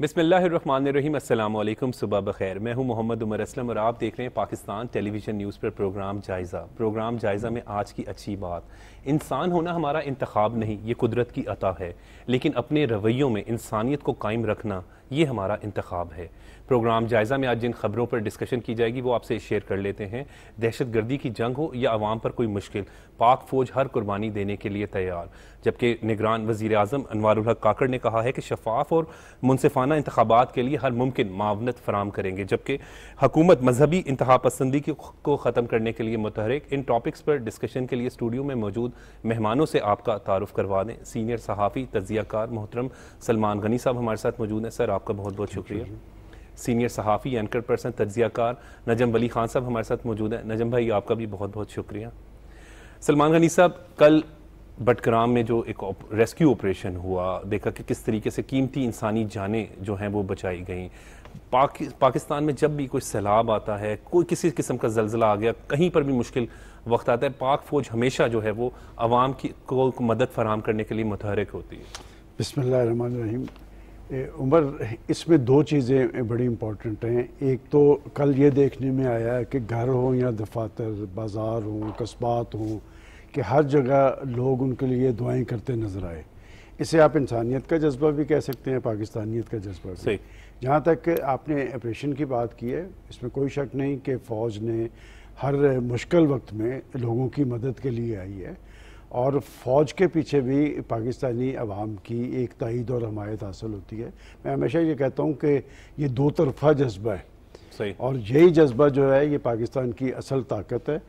बिसमीम अल्लाम सुबह बखैर मैं हूं मोहम्मद उमर असलम और आप देख रहे हैं पाकिस्तान टेलीविज़न न्यूज़ पर प्रोग्राम जायज़ा प्रोग्राम जायज़ा में आज की अच्छी बात इंसान होना हमारा इंतखब नहीं ये कुदरत की अता है लेकिन अपने रवैयों में इंसानियत को कायम रखना ये हमारा इंतखब है प्रोग्राम जायज़ा में आज जिन खबरों पर डिस्कशन की जाएगी वो आपसे शेयर कर लेते हैं दहशत गर्दी की जंग हो या आवाम पर कोई मुश्किल पाक फ़ौज हर कुर्बानी देने के लिए तैयार जबकि निगरान वजीर अजम अनवारक काकड़ ने कहा है कि शफाफ और मुनफाना इंतबात के लिए हर मुमकिन मावनत फराम करेंगे जबकि हकूमत मजहबी इंतहा पसंदी को ख़त्म करने के लिए मुतहरक इन टॉपिक्स पर डिस्कशन के लिए स्टूडियो में मौजूद मेहमानों से आपका तारफ़ करवा दें सीनियर सहाफ़ी तजिया कार मोहतरम सलमान गनी साहब हमारे साथ मौजूद हैं सर आपका बहुत बहुत शुक्रिया सीनियर सहाफ़ी एंकर पर्सन तजिया कार नजम वली खान साहब हमारे साथ मौजूद हैं नजम भाई आपका भी बहुत बहुत शुक्रिया सलमान गनी साहब कल बटग्राम में जो एक उप, रेस्क्यू ऑपरेशन हुआ देखा कि किस तरीके से कीमती इंसानी जानें जो हैं वो बचाई गई पाकि, पाकिस्तान में जब भी कोई सैलाब आता है कोई किसी किस्म का जलजिला आ गया कहीं पर भी मुश्किल वक्त आता है पाक फ़ौज हमेशा जो है वो आवाम की को मदद फराम करने के लिए मुतहरक होती है बसमीम उमर इसमें दो चीज़ें बड़ी इम्पॉर्टेंट हैं एक तो कल ये देखने में आया कि घर हो या दफातर बाज़ार हों कस्बात हों कि हर जगह लोग उनके लिए दुआएं करते नज़र आए इसे आप इंसानियत का जज्बा भी कह सकते हैं पाकिस्तानियत का जज्बा भी जहाँ तक आपने ऑपरेशन की बात की है इसमें कोई शक नहीं कि फ़ौज ने हर मुश्किल वक्त में लोगों की मदद के लिए आई है और फ़ौज के पीछे भी पाकिस्तानी अवाम की एक तइद और हमायत हासिल होती है मैं हमेशा ये कहता हूँ कि ये दो तरफा जज्बा है सही और यही जज्बा जो है ये पाकिस्तान की असल ताकत है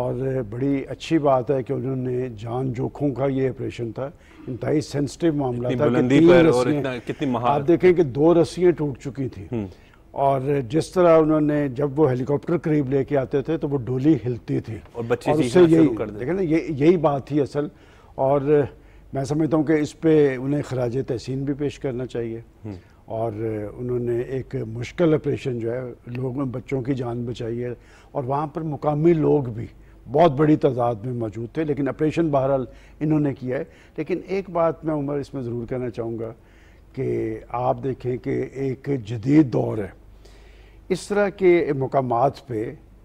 और बड़ी अच्छी बात है कि उन्होंने जान जोखों का ये ऑपरेशन था इंतहाई सेंसिटिव मामला था कि और इतना, कितनी आप देखें कि दो रस्सियाँ टूट चुकी थी हम्म। और जिस तरह उन्होंने जब वो हेलीकॉप्टर करीब लेके आते थे तो वो डोली हिलती थी और बच्चे और उससे यही देखें ना ये यही बात थी असल और मैं समझता हूँ कि इस पर उन्हें खराज तहसीन भी पेश करना चाहिए हम्म। और उन्होंने एक मुश्किल ऑपरेशन जो है लोग बच्चों की जान बचाई है और वहाँ पर मुकामी लोग भी बहुत बड़ी तादाद में मौजूद थे लेकिन ऑपरेशन बहरहाल इन्होंने किया है लेकिन एक बात मैं उमर इसमें ज़रूर कहना चाहूँगा कि आप देखें कि एक जदीद दौर है इस तरह के मकाम पे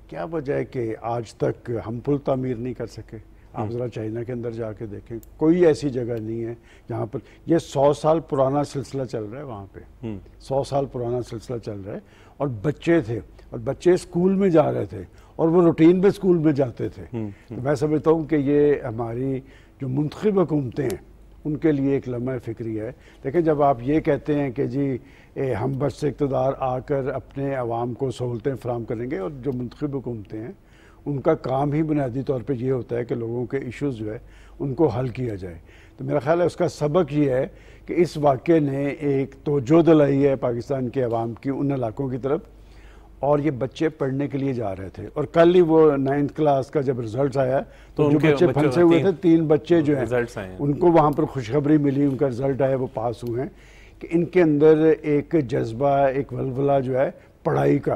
क्या वजह है कि आज तक हम पुल तमीर नहीं कर सके आप हम्म। ज़रा चाइना के अंदर जाके देखें कोई ऐसी जगह नहीं है जहाँ पर यह सौ साल पुराना सिलसिला चल रहा है वहाँ पे हम्म। सौ साल पुराना सिलसिला चल रहा है और बच्चे थे और बच्चे स्कूल में जा रहे थे और वो रूटीन में स्कूल में जाते थे हम्म, तो मैं समझता हूँ कि ये हमारी जो मुंतब हुकूमतें हैं उनके लिए एक लम्हा फ़िक्री है लेकिन जब आप ये कहते हैं कि जी ए, हम बस से इकतदार आकर अपने आवाम को सहूलतें फ्राहम करेंगे और जो मंतखब हुकूमतें हैं उनका काम ही बुनियादी तौर पर यह होता है कि लोगों के इशूज़ जो है उनको हल किया जाए तो मेरा ख्याल है उसका सबक ये है कि इस वाक़े ने एक तोजो दिलाई है पाकिस्तान के आवाम की उन इलाकों की तरफ और ये बच्चे पढ़ने के लिए जा रहे थे और कल ही वो नाइन्थ क्लास का जब रिजल्ट आया तो, तो जो बच्चे फंसे हुए थे तीन बच्चे जो हैं उनको वहाँ पर खुशखबरी मिली उनका रिजल्ट आया वो पास हुए हैं कि इनके अंदर एक जज्बा एक वलवला जो है पढ़ाई का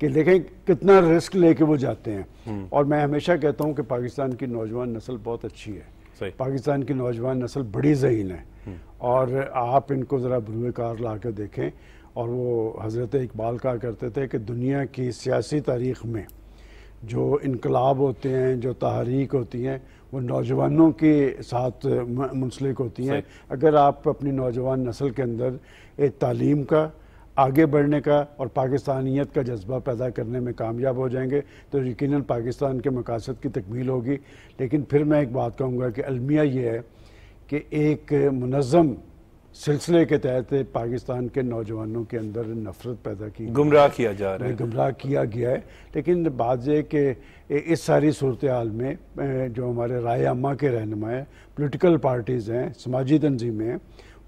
कि देखें कितना रिस्क लेके वो जाते हैं हम्म। और मैं हमेशा कहता हूँ कि पाकिस्तान की नौजवान नस्ल बहुत अच्छी है पाकिस्तान की नौजवान नस्ल बड़ी जहीन है हम्म। और आप इनको ज़रा बरूए कार ला कर देखें और वो हज़रत इकबाल कहा करते थे कि दुनिया की सियासी तारीख में जो इनकलाब होते हैं जो तहरीक होती हैं वो नौजवानों के साथ मुंसलिक होती हैं अगर आप अपनी नौजवान नस्ल के अंदर एक तालीम का आगे बढ़ने का और पाकिस्तानियत का जज्बा पैदा करने में कामयाब हो जाएंगे तो यकीन पाकिस्तान के मकासद की तकमील होगी लेकिन फिर मैं एक बात कहूँगा कि अलमिया ये है कि एक मनज़म सिलसिले के तहत पाकिस्तान के नौजवानों के अंदर नफरत पैदा की गुमराह किया जा रहा है गुमराह किया गया है लेकिन बात यह कि इस सारी सूरत हाल में जो हमारे राय अम्मा के रहनमा हैं पोलिटिकल पार्टीज़ हैं समाजी तंजीमें हैं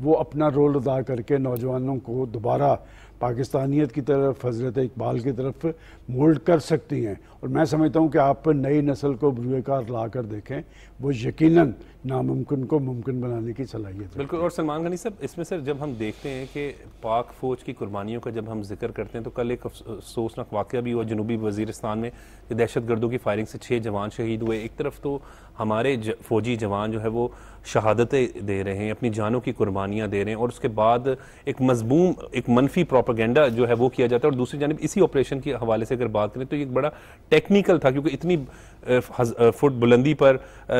वो अपना रोल अदा करके नौजवानों को दोबारा पाकिस्तानियत की तरफ हज़रत इकबाल की तरफ मोल्ड कर सकती हैं और मैं समझता हूँ कि आप नई नस्ल को बुरेकार ला कर देखें वो यकीनन नामुमकिन को मुमकिन बनाने की सलाहियत बिल्कुल और सलमान गनी साहब इसमें सर जब हम देखते हैं कि पाक फ़ौज की कुर्बानियों का जब हम जिक्र करते हैं तो कल एक अफसोसनाक वाक़ भी हुआ जनूबी वजीरस्तान में दहशत गर्दों की फायरिंग से छः जवान शहीद हुए एक तरफ तो हमारे फौजी जवान जो है वो शहादतें दे रहे हैं अपनी जानों की कुर्बानियाँ दे रहे हैं और उसके बाद एक मजमूम एक मनफी प्रोपागेंडा जो है वो किया जाता है और दूसरी जानब इसी ऑपरेशन के हवाले से अगर बात करें तो ये बड़ा टेक्निकल था क्योंकि इतनी फुट बुलंदी पर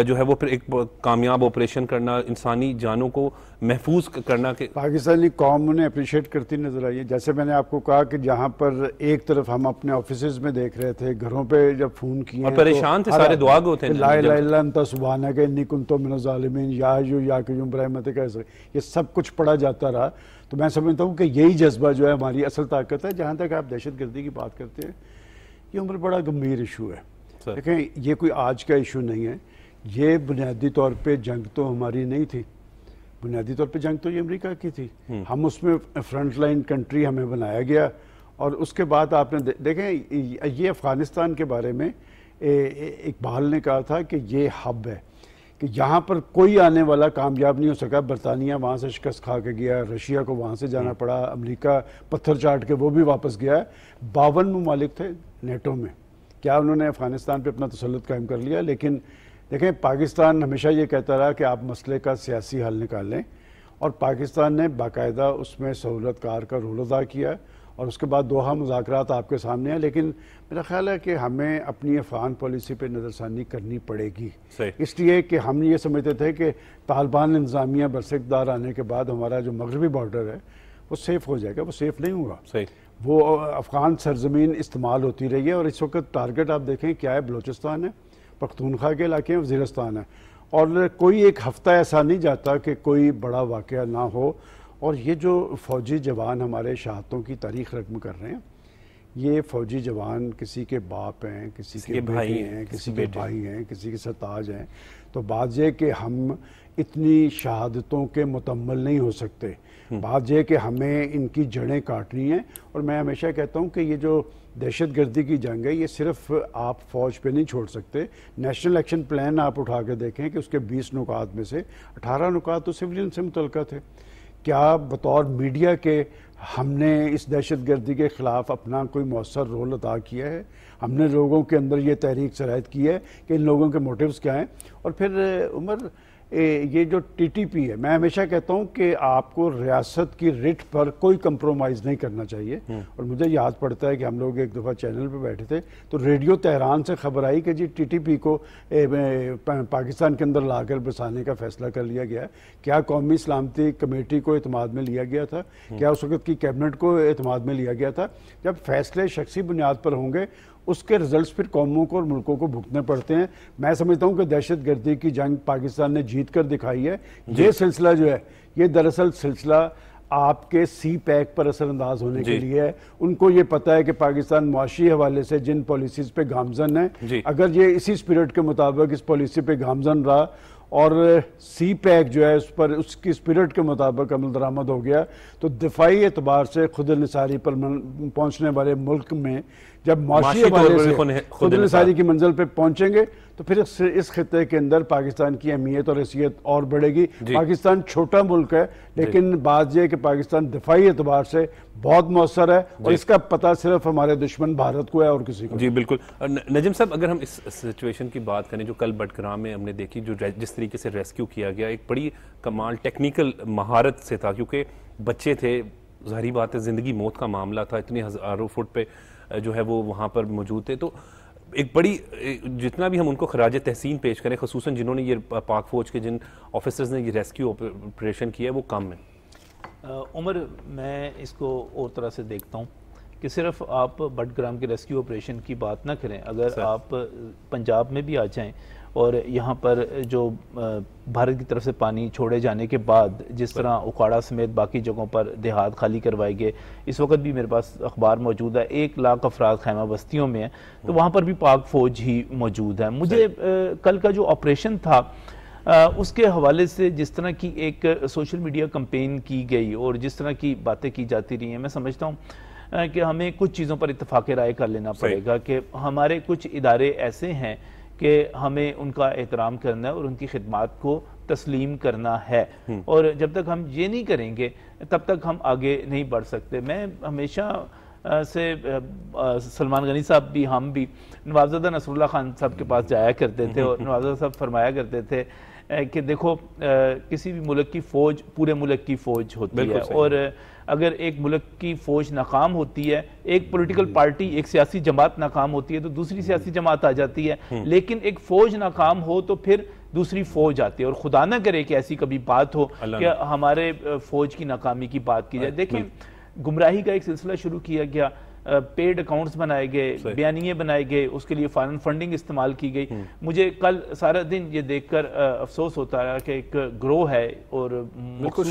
जो है वो फिर एक कामयाब ऑपरेशन करना इंसानी जानों को महफूज करना के पाकिस्तानी कौम उन्हें अप्रिशिएट करती नज़र आई है जैसे मैंने आपको कहा कि जहाँ पर एक तरफ हम अपने ऑफिस में देख रहे थे घरों पर जब फोन किए परेशान तो थे सारे दुआ होते हैं याजू याकजूम बरह मत ये सब कुछ पढ़ा जाता रहा तो मैं समझता हूँ कि यही जज्बा जो है हमारी असल ताकत है जहाँ तक आप दहशत गर्दी की बात करते हैं ये उम्र बड़ा गंभीर इशू है देखें ये कोई आज का इशू नहीं है ये बुनियादी तौर पर जंग तो हमारी नहीं थी बुनियादी तौर पर जंग तो ये अमरीका की थी हम्म। हम उसमें फ्रंट लाइन कंट्री हमें बनाया गया और उसके बाद आपने दे, देखें ये अफ़गानिस्तान के बारे में इकबाल ने कहा था कि ये हब है कि यहाँ पर कोई आने वाला कामयाब नहीं हो सका बरतानिया वहाँ से शिकस्त खा के गया रशिया को वहाँ से जाना हम्म। पड़ा अमेरिका पत्थर चाट के वो भी वापस गया है बावन ममालिक थे नेटो में क्या उन्होंने अफगानिस्तान पर अपना तसलत कायम कर लिया लेकिन देखें पाकिस्तान हमेशा ये कहता रहा कि आप मसले का सियासी हल निकाल लें और पाकिस्तान ने बाकायदा उसमें सहूलत कार का रोल अदा किया और उसके बाद दोहा मुजाकर आपके सामने हैं लेकिन मेरा ख्याल है कि हमें अपनी अफगान पॉलिसी पर नज़रसानी करनी पड़ेगी इसलिए कि हम ये समझते थे कि तालिबान इंतजामिया बरसकदार आने के बाद हमारा जो मगरबी बॉर्डर है वो सेफ़ हो जाएगा वो सेफ़ नहीं हुआ वो अफगान सरजमीन इस्तेमाल होती रही है और इस वक्त टारगेट आप देखें क्या है बलोचिस्तान है पख्तूनखा के इलाके हैं वजीरस्तान है और कोई एक हफ्ता ऐसा नहीं जाता कि कोई बड़ा वाक़ ना हो और ये जो फ़ौजी जवान हमारे शहादतों की तारीख रकम कर रहे हैं ये फ़ौजी जवान किसी के बाप हैं किसी, किसी के, के भाई हैं किसी के भाई हैं किसी के सरताज हैं तो बात यह कि हम इतनी शहादतों के मुतमल नहीं हो सकते हम्म। बात यह कि हमें इनकी जड़ें काटनी हैं और मैं हमेशा कहता हूँ कि ये जो दहशत गर्दी की जंग है ये सिर्फ आप फौज पे नहीं छोड़ सकते नेशनल एक्शन प्लान आप उठा के देखें कि उसके 20 नुकात में से 18 नुकात तो सिविलियन से मुतलका थे क्या बतौर मीडिया के हमने इस दहशत गर्दी के ख़िलाफ़ अपना कोई मौसर रोल अदा किया है हमने लोगों के अंदर ये तहरीक शराय की है कि इन लोगों के मोटिव्स क्या हैं और फिर उमर ये जो टीटीपी है मैं हमेशा कहता हूँ कि आपको रियासत की रिट पर कोई कंप्रोमाइज़ नहीं करना चाहिए हम्म। और मुझे याद पड़ता है कि हम लोग एक दफ़ा चैनल पर बैठे थे तो रेडियो तेहरान से खबर आई कि जी टीटीपी को ए, पाकिस्तान के अंदर लाकर बसाने का फैसला कर लिया गया है क्या कौमी सलामती कमेटी को अतमाद में लिया गया था हम्म। क्या उस वक्त की कैबिनेट को अतमाद में लिया गया था जब फैसले शख्सी बुनियाद पर होंगे उसके रिजल्ट्स फिर कौमों को और मुल्कों को भुगतने पड़ते हैं मैं समझता हूँ कि दहशत गर्दी की जंग पाकिस्तान ने जीत कर दिखाई है ये सिलसिला जो है ये दरअसल सिलसिला आपके सी पैक पर असरअंदाज होने के लिए है उनको ये पता है कि पाकिस्तान मुआशी हवाले से जिन पॉलिसीज़ पे गामजन है अगर ये इसी स्पिरिट के मुताबिक इस पॉलिसी पे गामजन रहा और सी पैक जो है उस पर उसकी स्पिरिट के मुताबिक अमल दरामद हो गया तो दिफाई एतबार से खुद नसारी पर पहुँचने वाले मुल्क में जब माशी खुद नसारी की मंजिल पर पहुँचेंगे तो फिर इस खत्े के अंदर पाकिस्तान की अहमियत और हैसियत और बढ़ेगी पाकिस्तान छोटा मुल्क है लेकिन बात यह कि पाकिस्तान दिफाई एतबार से बहुत मौसर है और इसका पता सिर्फ हमारे दुश्मन भारत को है और किसी को जी बिल्कुल नजम साहब अगर हम इस सिचुएशन की बात करें जो कल बटग्राम में हमने देखी जो जिस तरीके से रेस्क्यू किया गया एक बड़ी कमाल टेक्निकल महारत से था क्योंकि बच्चे थे जहरी बात है ज़िंदगी मौत का मामला था इतने हज़ारों फुट पे जो है वो वहाँ पर मौजूद थे तो एक बड़ी जितना भी हम उनको खराज तहसीन पेश करें खसूस जिन्होंने ये पाक फ़ौज के जिन ऑफिसर्स ने ये रेस्क्यू ऑपरेशन किया है वो कम है उमर मैं इसको और तरह से देखता हूँ कि सिर्फ आप बटग्राम के रेस्क्यू ऑपरेशन की बात ना करें अगर आप पंजाब में भी आ जाएं और यहाँ पर जो भारत की तरफ से पानी छोड़े जाने के बाद जिस तरह उखाड़ा समेत बाकी जगहों पर देहात खाली करवाए गए इस वक्त भी मेरे पास अखबार मौजूद है एक लाख अफराद खैमा बस्तियों में है तो वहाँ पर भी पाक फौज ही मौजूद है मुझे कल का जो ऑपरेशन था आ, उसके हवाले से जिस तरह की एक सोशल मीडिया कंपेन की गई और जिस तरह की बातें की जाती रही हैं मैं समझता हूँ कि हमें कुछ चीज़ों पर इतफाक़ राय कर लेना पड़ेगा कि हमारे कुछ इदारे ऐसे हैं कि हमें उनका एहतराम करना है और उनकी खिदमत को तस्लीम करना है हम्म। और जब तक हम ये नहीं करेंगे तब तक हम आगे नहीं बढ़ सकते मैं हमेशा से सलमान गनी साहब भी हम भी नवाबजदा नसरुल्ला खान साहब के पास जाया करते थे और नवाबजदा साहब फरमाया करते थे कि देखो किसी भी मुल्क की फ़ौज पूरे मुल्क की फ़ौज होती है और अगर एक मुल्क की फ़ौज नाकाम होती है एक पॉलिटिकल पार्टी एक सियासी जमात नाकाम होती है तो दूसरी सियासी जमात आ जाती है हम्म। लेकिन एक फ़ौज नाकाम हो तो फिर दूसरी फौज आती है और खुदा ना करे कि ऐसी कभी बात हो कि हमारे फौज की नाकामी की बात की जाए देखिए गुमराही का एक सिलसिला शुरू किया गया पेड अकाउंट्स बनाए गए बयानिए बनाए गए उसके लिए फॉरन फंडिंग इस्तेमाल की गई हम्म। मुझे कल सारा दिन ये देखकर अफसोस होता रहा कि एक ग्रोह है और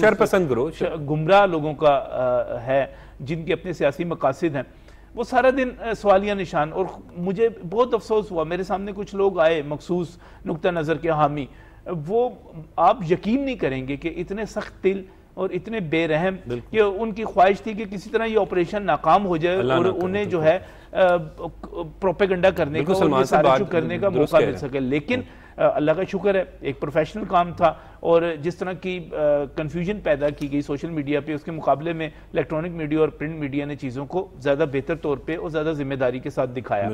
शरपसंद ग्रो गुमराह लोगों का है जिनके अपने सियासी मकासद हैं वो सारा दिन सवालिया निशान और मुझे बहुत अफसोस हुआ मेरे सामने कुछ लोग आए मखसूस नुकता नज़र के हामी वो आप यकीन नहीं करेंगे कि इतने सख्त तिल और इतने बेरहम कि उनकी ख्वाहिश थी कि किसी तरह ये ऑपरेशन नाकाम हो जाए और उन्हें जो है प्रोपेगंडा करने का करने का मौका मिल सके लेकिन अल्लाह का शुक्र है एक प्रोफेशनल काम था और जिस तरह की कंफ्यूजन पैदा की गई सोशल मीडिया पे उसके मुकाबले में इलेक्ट्रॉनिक मीडिया और प्रिंट मीडिया ने चीज़ों को ज़्यादा बेहतर तौर पे और ज़्यादा जिम्मेदारी के साथ दिखाया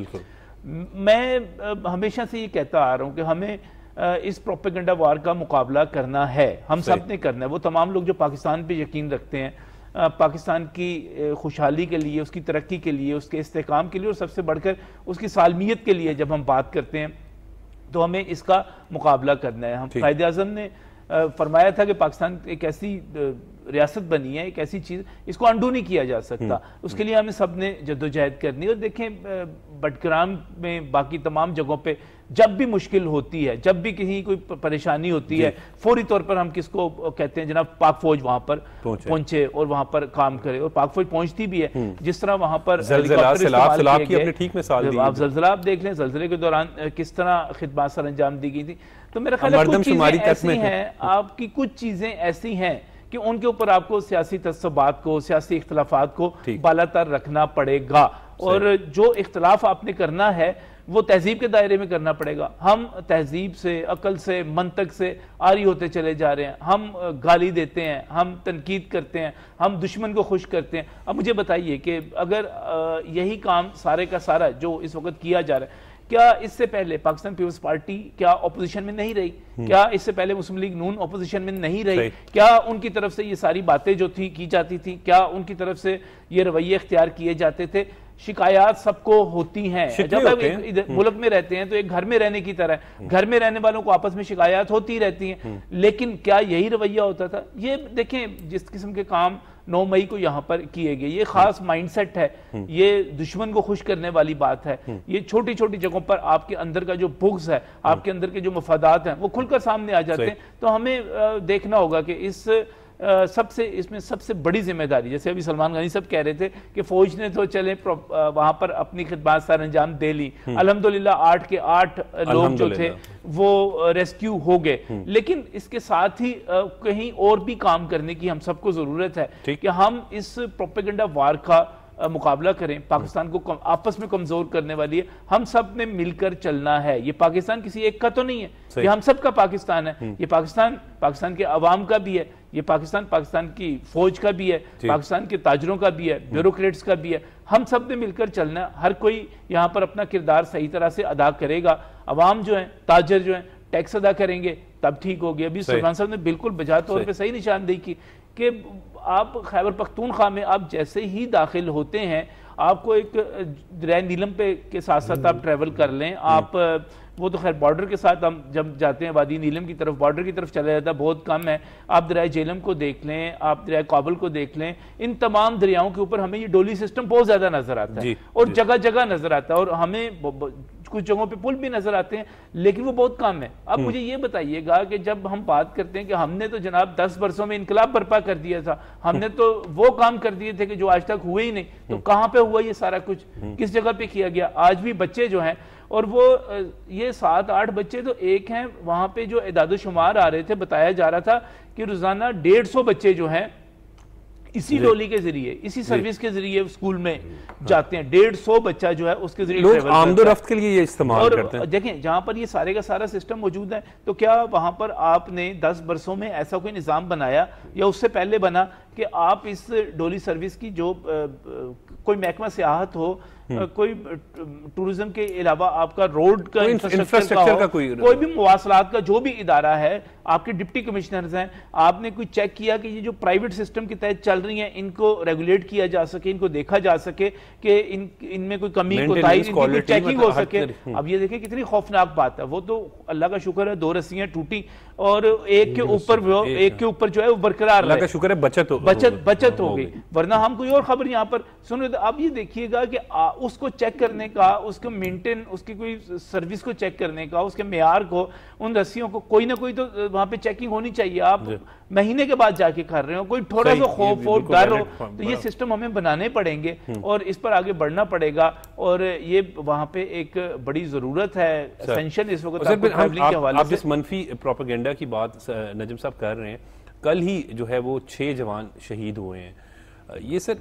मैं हमेशा से ये कहता आ रहा हूँ कि हमें इस प्रोपेगेंडा वार का मुकाबला करना है हम सब ने करना है वो तमाम लोग जो पाकिस्तान पे यकीन रखते हैं पाकिस्तान की खुशहाली के लिए उसकी तरक्की के लिए उसके इस्तेकाम के लिए और सबसे बढ़कर उसकी सालमियत के लिए जब हम बात करते हैं तो हमें इसका मुकाबला करना है हम कायद अजम ने फरमाया था कि पाकिस्तान एक ऐसी रियासत बनी है एक ऐसी चीज़ इसको अंडू नहीं किया जा सकता हम्म, उसके लिए हमें सब ने जद्दोजहद करनी और देखें बटग्राम में बाकी तमाम जगहों पर जब भी मुश्किल होती है जब भी कहीं कोई परेशानी होती है फौरी तौर पर हम किसको कहते हैं जनाब पाक फौज वहां पर पहुंचे और वहां पर काम करे और पाक फौज पहुंचती भी है हम्म। जिस तरह वहां पर आप जल्जला आप देख लें जल्जले के दौरान किस तरह खिदमात सर अंजाम दी गई थी तो मेरा ख्याल है आपकी कुछ चीजें ऐसी हैं कि उनके ऊपर आपको सियासी तस्बात को सियासी इख्तलाफात को बालातर रखना पड़ेगा और जो इख्तलाफ आपने करना है वो तहजीब के दायरे में करना पड़ेगा हम तहजीब से अकल से मंतक से आरी होते चले जा रहे हैं हम गाली देते हैं हम तनकीद करते हैं हम दुश्मन को खुश करते हैं अब मुझे बताइए कि अगर यही काम सारे का सारा जो इस वक्त किया जा रहा है क्या इससे पहले पाकिस्तान पीपल्स पार्टी क्या ऑपोजिशन में नहीं रही हम्म। क्या इससे पहले मुस्लिम लीग नून ऑपोजिशन में नहीं रही क्या उनकी तरफ से ये सारी बातें जो थी की जाती थी क्या उनकी तरफ से ये रवैये अख्तियार किए जाते थे शिकायत सबको होती हैं जब हम हम्म। मुल्क में रहते हैं तो एक घर में रहने की तरह हम्म। घर में रहने वालों को आपस में शिकायत होती रहती है लेकिन क्या यही रवैया होता था ये देखें जिस किस्म के काम नौ मई को यहाँ पर किए गए ये खास माइंडसेट हम्म। है हम्म। ये दुश्मन को खुश करने वाली बात है हम्म। ये छोटी छोटी जगहों पर आपके अंदर का जो बुग्स है आपके अंदर के जो मफादात हैं वो खुलकर सामने आ जाते हैं तो हमें देखना होगा कि इस सबसे इसमें सबसे बड़ी जिम्मेदारी जैसे अभी सलमान गनी सब कह रहे थे कि फौज ने तो चले वहां पर अपनी खिदमत सर अंजाम दे ली हम्म। अलहमदुल्ला आठ के आठ लोग जो थे वो रेस्क्यू हो गए हम्म। लेकिन इसके साथ ही कहीं और भी काम करने की हम सबको जरूरत है कि हम इस प्रोपेगेंडा वार का मुकाबला करें पाकिस्तान को कम, आपस में कमजोर करने वाली है हम सब ने मिलकर चलना है ये पाकिस्तान किसी एक का तो नहीं है ये हम सब का पाकिस्तान है हम्म। ये पाकिस्तान पाकिस्तान के अवाम का भी है ये पाकिस्तान पाकिस्तान की फौज का भी है पाकिस्तान के ताजरों का भी है हम्म। ब्यूरोक्रेट्स का भी है हम सब ने मिलकर चलना हर कोई यहाँ पर अपना किरदार सही तरह से अदा करेगा अवाम जो है ताजर जो है टैक्स अदा करेंगे तब ठीक होगी अभी सुल्तान साहब ने बिल्कुल बजा तौर पर सही निशानदेही की कि आप खैबर पख्तूनख्वा में आप जैसे ही दाखिल होते हैं आपको एक रैन नीलम पे के साथ साथ आप ट्रैवल हम्म। कर लें आप हम्म। वो तो खैर बॉर्डर के साथ हम जब जाते हैं वादी नीलम की तरफ बॉर्डर की तरफ चला जाता है बहुत कम है आप दरिया जेलम को देख लें आप दरिया काबुल को देख लें इन तमाम दरियाओं के ऊपर हमें ये डोली सिस्टम बहुत ज़्यादा नज़र आता है और जगह जगह नज़र आता है और हमें कुछ जगहों पे पुल भी नजर आते हैं लेकिन वो बहुत कम है अब हम्म। मुझे ये बताइएगा कि जब हम बात करते हैं कि हमने तो जनाब दस वर्षों में इनकलाब बर्पा कर दिया था हमने हम्म। तो वो काम कर दिए थे कि जो आज तक हुए ही नहीं तो हम्म। कहाँ पे हुआ ये सारा कुछ किस जगह पे किया गया आज भी बच्चे जो हैं और वो ये सात आठ बच्चे तो एक हैं वहाँ पे जो इदादोशुमार आ रहे थे बताया जा रहा था कि रोज़ाना डेढ़ सौ बच्चे जो हैं इसी डोली के जरिए इसी सर्विस के जरिए स्कूल में जाते हैं डेढ़ सौ बच्चा जो है उसके जरिए आमदो रफ्त के लिए ये इस्तेमाल करते हैं देखें जहां पर ये सारे का सारा सिस्टम मौजूद है तो क्या वहां पर आपने दस बरसों में ऐसा कोई निज़ाम बनाया या उससे पहले बना कि आप इस डोली सर्विस की जो कोई महकमा सियाहत हो हम्म। कोई टूरिज्म के अलावा आपका रोड का इंफ्रास्ट्रक्चर का कोई कोई भी मुवासलात का जो भी इदारा है आपके डिप्टी कमिश्नर्स हैं आपने कोई चेक किया कि ये जो प्राइवेट सिस्टम के तहत चल रही हैं इनको रेगुलेट किया जा सके इनको देखा जा सके कि इन इनमें कोई कमी कोताही चेकिंग हो मतलब सके अब ये देखें कितनी खौफनाक बात है वो तो अल्लाह का शुक्र है दो रस्सियां टूटी और एक के ऊपर एक के ऊपर जो है वो बरकरार अल्लाह का शुक्र है बचत हो बचत बचत हो गई वरना हम कोई और खबर यहाँ पर सुन सुनो अब ये देखिएगा कि उसको चेक करने का उसको मेंटेन उसकी कोई सर्विस को चेक करने का उसके मैार को उन रस्सियों को कोई ना कोई तो वहां पे चेकिंग होनी चाहिए आप महीने के बाद जाके कर रहे हो कोई थोड़ा सा खौफ हो डर हो तो ये सिस्टम हमें बनाने पड़ेंगे हम्म। और इस पर आगे बढ़ना पड़ेगा और ये वहां पे एक बड़ी जरूरत है इस वक्त मनफी प्रोपागेंडा की बात नजम साहब कर रहे हैं कल ही जो है वो छह जवान शहीद हुए हैं ये सर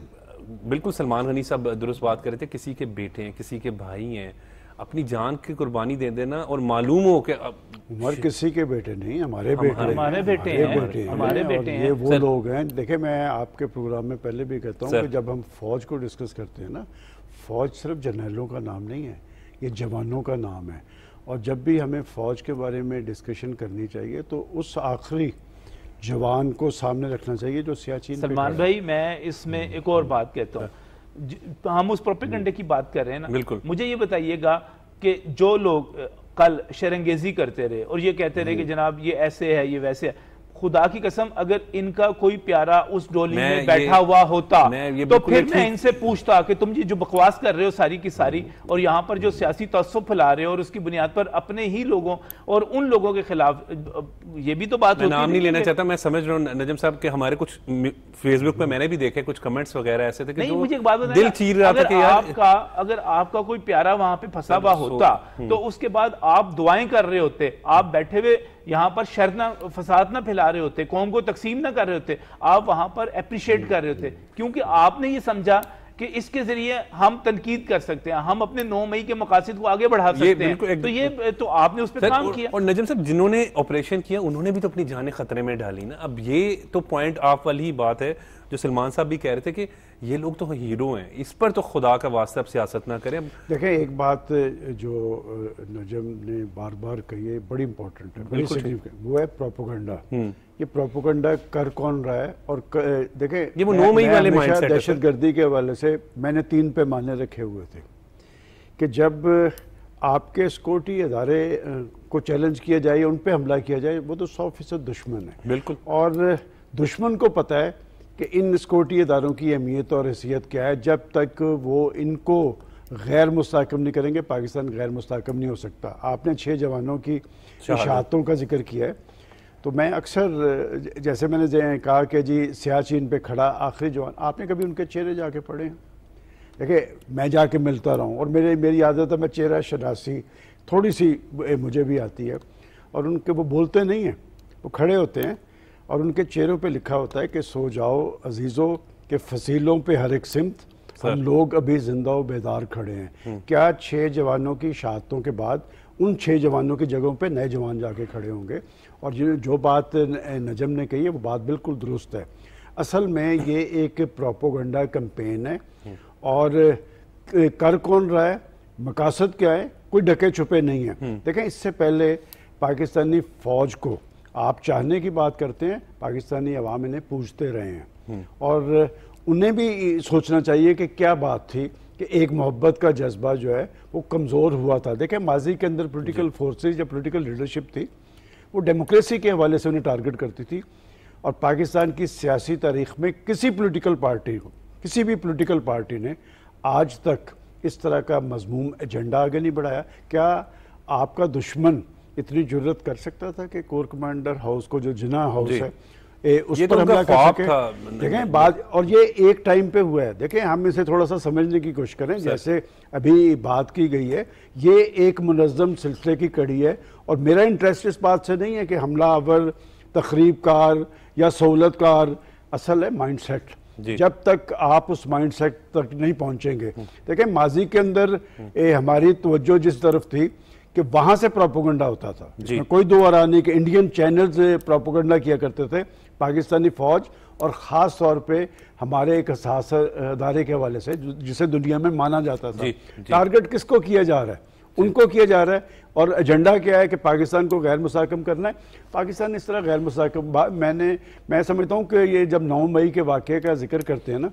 बिल्कुल सलमान गनी साहब दुरुस्त बात कर रहे थे किसी के बेटे हैं किसी के भाई हैं अपनी जान की कुर्बानी दे देना और मालूम हो कि उमर किसी के बेटे नहीं हमारे बेटे हमारे बेटे हैं बेटे हमारे बेटे हैं ये वो लोग हैं देखे मैं आपके प्रोग्राम में पहले भी कहता हूँ कि जब हम फौज को डिस्कस करते हैं ना फौज सिर्फ जनरलों का नाम नहीं है ये जवानों का नाम है और जब भी हमें फौज के बारे में डिस्कशन करनी चाहिए तो उस आखिरी जवान को सामने रखना चाहिए जो सियाचिन सलमान भाई मैं इसमें हम्म। एक और बात कहता हूँ हम उस प्रोपेगंडे हम्म। की बात कर रहे हैं ना बिल्कुल मुझे ये बताइएगा कि जो लोग कल शरंगेजी करते रहे और ये कहते रहे कि जनाब ये ऐसे है ये वैसे है खुदा की कसम अगर इनका कोई प्यारा उस डोली में बैठा हुआ होता तो फिर मैं इनसे पूछता कि तुम जी जो बकवास कर रहे हो सारी की सारी और यहाँ पर जो सियासी तस्व फैला रहे हो और उसकी बुनियाद पर अपने ही लोगों और उन लोगों के खिलाफ ये भी तो बात मैं नाम नहीं लेना चाहता मैं समझ रहा हूँ नजम साहब के हमारे कुछ फेसबुक पे मैंने भी देखे कुछ कमेंट्स वगैरह ऐसे थे मुझे एक बात दिल चीर रहा था आपका अगर आपका कोई प्यारा वहां पे फंसा हुआ होता तो उसके बाद आप दुआएं कर रहे होते आप बैठे हुए यहाँ पर शर्त ना फसाद ना फैला रहे होते कौम को तकसीम ना कर रहे होते आप वहां पर अप्रिशिएट कर रहे होते क्योंकि आपने ये समझा कि इसके जरिए हम तनकीद कर सकते हैं हम अपने नौ मई के मकासद को आगे बढ़ा सकते हैं तो ये तो आपने उस पर काम किया और नजम साहब जिन्होंने ऑपरेशन किया उन्होंने भी तो अपनी जान खतरे में डाली ना अब ये तो पॉइंट आप वाली ही बात है जो सलमान साहब भी कह रहे थे कि ये लोग तो हीरो हैं इस पर तो खुदा का वास्ता अब सियासत ना करें देखें एक बात जो नजम ने बार बार कही है बड़ी इंपॉर्टेंट है वो है प्रोपोगंडा हम्म। ये प्रोपोगंडा कर कौन रहा है और देखें ये वो नौ मई वाले तो। दहशत गर्दी के हवाले से मैंने तीन पे माने रखे हुए थे कि जब आपके सिक्योरिटी अदारे को चैलेंज किया जाए उन पर हमला किया जाए वो तो सौ फीसद दुश्मन है बिल्कुल और दुश्मन को पता है कि इन सिक्योरिटी इदारों की अहमियत और हैसियत क्या है जब तक वो इनको गैर मुस्तकम नहीं करेंगे पाकिस्तान गैर मुस्तकम नहीं हो सकता आपने छः जवानों की शहादतों का जिक्र किया है तो मैं अक्सर जैसे मैंने कहा कि जी सियाचिन पे खड़ा आखिरी जवान आपने कभी उनके चेहरे जाके पढ़े हैं देखिए मैं जाके मिलता रहा हूँ और मेरे मेरी आदत है मैं चेहरा शनासी थोड़ी सी मुझे भी आती है और उनके वो बोलते नहीं हैं वो खड़े होते हैं और उनके चेहरों पे लिखा होता है कि सो जाओ अजीज़ों के फसीलों पे हर एक सिमत हम लोग अभी जिंदा बेदार खड़े हैं हम्म। क्या छः जवानों की शहादतों के बाद उन छः जवानों की जगहों पे नए जवान जाके खड़े होंगे और जो जो बात नजम ने कही है वो बात बिल्कुल दुरुस्त है असल में ये एक प्रोपोगंडा कंपेन है हम्म। और कर कौन रहा है मकासद क्या है कोई ढके छुपे नहीं है हम्म। देखें इससे पहले पाकिस्तानी फौज को आप चाहने की बात करते हैं पाकिस्तानी अवाम इन्हें पूछते रहे हैं हम्म। और उन्हें भी सोचना चाहिए कि क्या बात थी कि एक मोहब्बत का जज्बा जो है वो कमज़ोर हुआ था देखें माजी के अंदर पोलिटिकल फोर्सेज या पोलिटिकल लीडरशिप थी वो डेमोक्रेसी के हवाले से उन्हें टारगेट करती थी और पाकिस्तान की सियासी तारीख में किसी पोलिटिकल पार्टी को किसी भी पोलिटिकल पार्टी ने आज तक इस तरह का मजमूम एजेंडा आगे नहीं बढ़ाया क्या आपका दुश्मन इतनी जरूरत कर सकता था कि कोर कमांडर हाउस को जो जिना हाउस है ए, उस तो पर हमला कर सके देखें बाद और ये एक टाइम पे हुआ है देखें हम इसे थोड़ा सा समझने की कोशिश करें जैसे अभी बात की गई है ये एक मुनज़म सिलसिले की कड़ी है और मेरा इंटरेस्ट इस बात से नहीं है कि हमला अवर तकरीब कार या सहूलत कार असल है माइंड सेट जब तक आप उस माइंड सेट तक नहीं पहुँचेंगे हम्म। देखें माजी के अंदर हम्म। ए, हमारी तवज्जो जिस तरफ थी कि वहां से प्रोपोगंडा होता था कोई दो आरा नहीं कि इंडियन चैनल से प्रोपोगंडा किया करते थे पाकिस्तानी फौज और ख़ास तौर पे हमारे एक अदारे के हवाले से जिसे दुनिया में माना जाता था टारगेट किसको किया जा रहा है उनको किया जा रहा है और एजेंडा क्या है कि पाकिस्तान को गैर मुसाकम करना है पाकिस्तान इस तरह गैर मुसाकम मैंने मैं समझता हूँ कि ये जब नौ मई के वाक़े का जिक्र करते हैं ना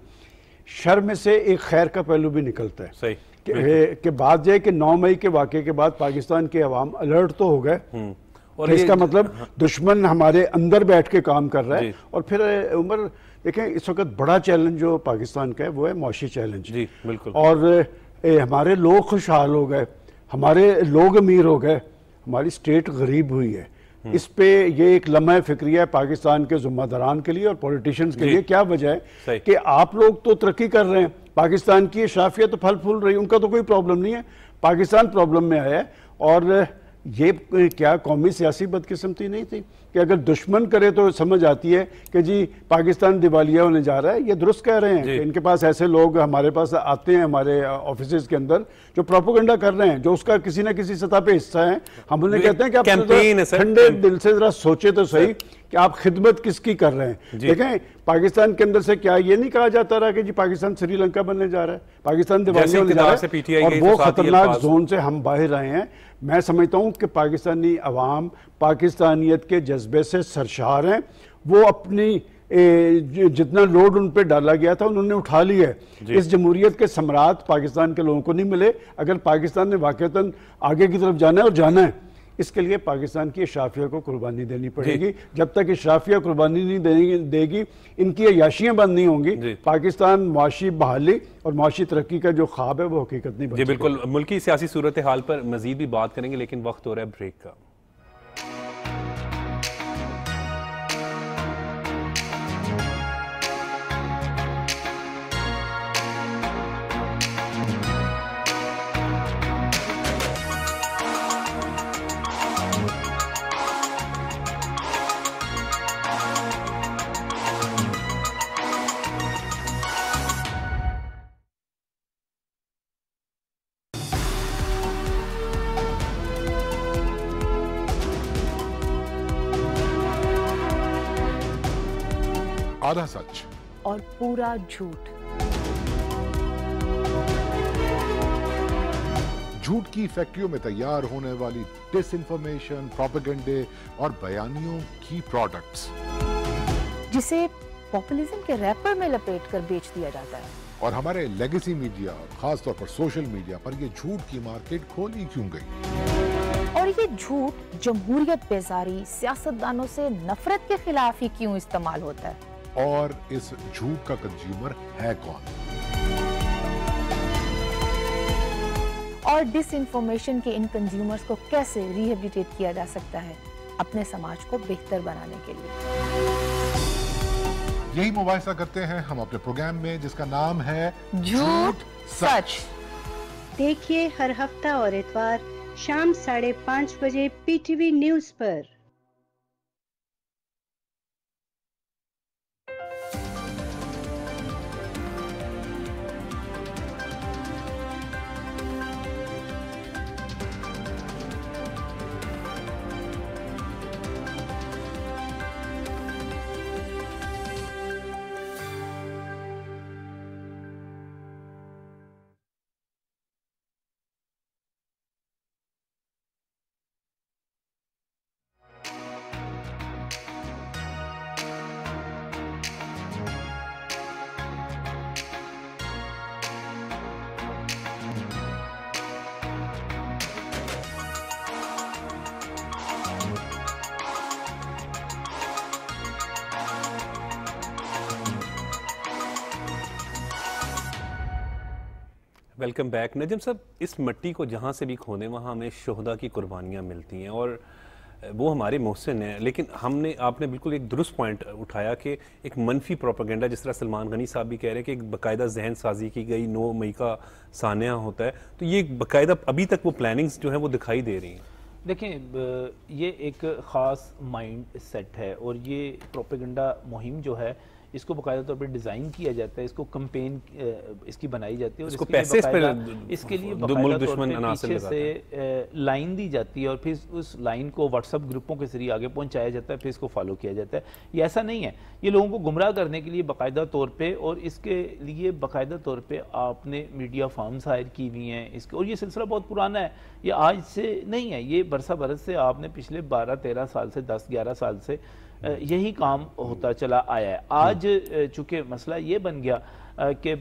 शर्म से एक खैर का पहलू भी निकलता है सही के बात यह कि नौ मई के वाक के बाद पाकिस्तान के अवाम अलर्ट तो हो गए हम्म। और तो इसका मतलब हाँ। दुश्मन हमारे अंदर बैठ के काम कर रहा है और फिर उमर देखें इस वक्त बड़ा चैलेंज जो पाकिस्तान का है वो है मौसी चैलेंज जी बिल्कुल और ए, हमारे लोग खुशहाल हो गए हमारे लोग अमीर हो गए हमारी स्टेट गरीब हुई है हम्म। इस पे ये एक लम्हा फिक्री है पाकिस्तान के जुम्मेदारान के लिए और पॉलिटिशियंस के लिए क्या वजह है कि आप लोग तो तरक्की कर रहे हैं पाकिस्तान की शाफियत तो फल फूल रही उनका तो कोई प्रॉब्लम नहीं है पाकिस्तान प्रॉब्लम में आया है और ये क्या कौमी सियासी बदकिस्मती नहीं थी कि अगर दुश्मन करे तो समझ आती है कि जी पाकिस्तान दिवालिया होने जा रहा है ये दुरुस्त कह रहे हैं कि इनके पास ऐसे लोग हमारे पास आते हैं हमारे ऑफिस के अंदर जो प्रोपोगंडा कर रहे हैं जो उसका किसी ना किसी सतह पे हिस्सा है हम उन्हें कहते हैं कि आप तो ठंडे दिल से जरा सोचे तो सही कि आप खिदमत किसकी कर रहे हैं देखें पाकिस्तान के अंदर से क्या ये नहीं कहा जाता रहा कि जी पाकिस्तान श्रीलंका बनने जा रहा है पाकिस्तान दिवालिया होने जा रहा है और वो खतरनाक जोन से हम बाहर आए हैं मैं समझता हूँ कि पाकिस्तानी अवाम पाकिस्तानियत के जज जज्बे से सरशार हैं वो अपनी जितना लोड उन पर डाला गया था उन्होंने उठा लिया है इस जमहूरीत के सम्राट पाकिस्तान के लोगों को नहीं मिले अगर पाकिस्तान ने वाक़ता आगे की तरफ जाना है और जाना है इसके लिए पाकिस्तान की इशाफिया को कुर्बानी देनी पड़ेगी जब तक इशाफिया कुर्बानी नहीं देगी देगी इनकी अयाशियाँ बंद नहीं होंगी पाकिस्तान मुआशी बहाली और मुआशी तरक्की का जो ख्वाब है वो हकीकत नहीं जी बिल्कुल मुल्की सियासी सूरत हाल पर मजीद भी बात करेंगे लेकिन वक्त हो रहा है ब्रेक का आधा सच और पूरा झूठ झूठ की फैक्ट्रियों में तैयार होने वाली डिस इंफॉर्मेशन प्रोपेगेंडे और बयानियों की प्रोडक्ट्स जिसे पॉपुलिज्म के रैपर में लपेट कर बेच दिया जाता है और हमारे लेगेसी मीडिया खासतौर पर सोशल मीडिया पर ये झूठ की मार्केट खोली क्यों गई और ये झूठ जमहूरियत बेजारी सियासतदानों से नफरत के खिलाफ ही क्यों इस्तेमाल होता है और इस झूठ का कंज्यूमर है कौन और डिस इन्फॉर्मेशन के इन कंज्यूमर्स को कैसे रिहेबिलिटेट किया जा सकता है अपने समाज को बेहतर बनाने के लिए यही मुबासा करते हैं हम अपने प्रोग्राम में जिसका नाम है झूठ सच देखिए हर हफ्ता और इतवार शाम साढ़े पाँच बजे पीटीवी न्यूज पर वेलकम बैक नजम सब इस मिट्टी को जहाँ से भी खोने वहाँ हमें शहदा की कुर्बानियाँ मिलती हैं और वो हमारे मोहसिन हैं लेकिन हमने आपने बिल्कुल एक दुरुस्त पॉइंट उठाया कि एक मनफी प्रोपागेंडा जिस तरह सलमान गनी साहब भी कह रहे हैं कि एक बाकायदा जहन साजी की गई नौ मई का सानिया होता है तो ये बाकायदा अभी तक वो प्लानिंग्स जो हैं वो दिखाई दे रही हैं देखिए ये एक ख़ास माइंड सेट है और ये प्रोपेगेंडा मुहिम जो है इसको बकायदा तौर पर डिज़ाइन किया जाता है इसको कंपेन इसकी बनाई जाती है और इसको पैसे इसके लिए दुश्मन पीछे से लाइन दी जाती है और फिर उस लाइन को व्हाट्सअप ग्रुपों के जरिए आगे पहुंचाया जाता है फिर इसको फॉलो किया जाता है ये ऐसा नहीं है ये लोगों को गुमराह करने के लिए बाकायदा तौर पर और इसके लिए बाकायदा तौर पर आपने मीडिया फार्म्स हायर की हुई हैं इसके और ये सिलसिला बहुत पुराना है ये आज से नहीं है ये बरसा बरस से आपने पिछले बारह तेरह साल से दस ग्यारह साल से यही काम होता चला आया है आज हम्म। चूंकि मसला ये बन गया कि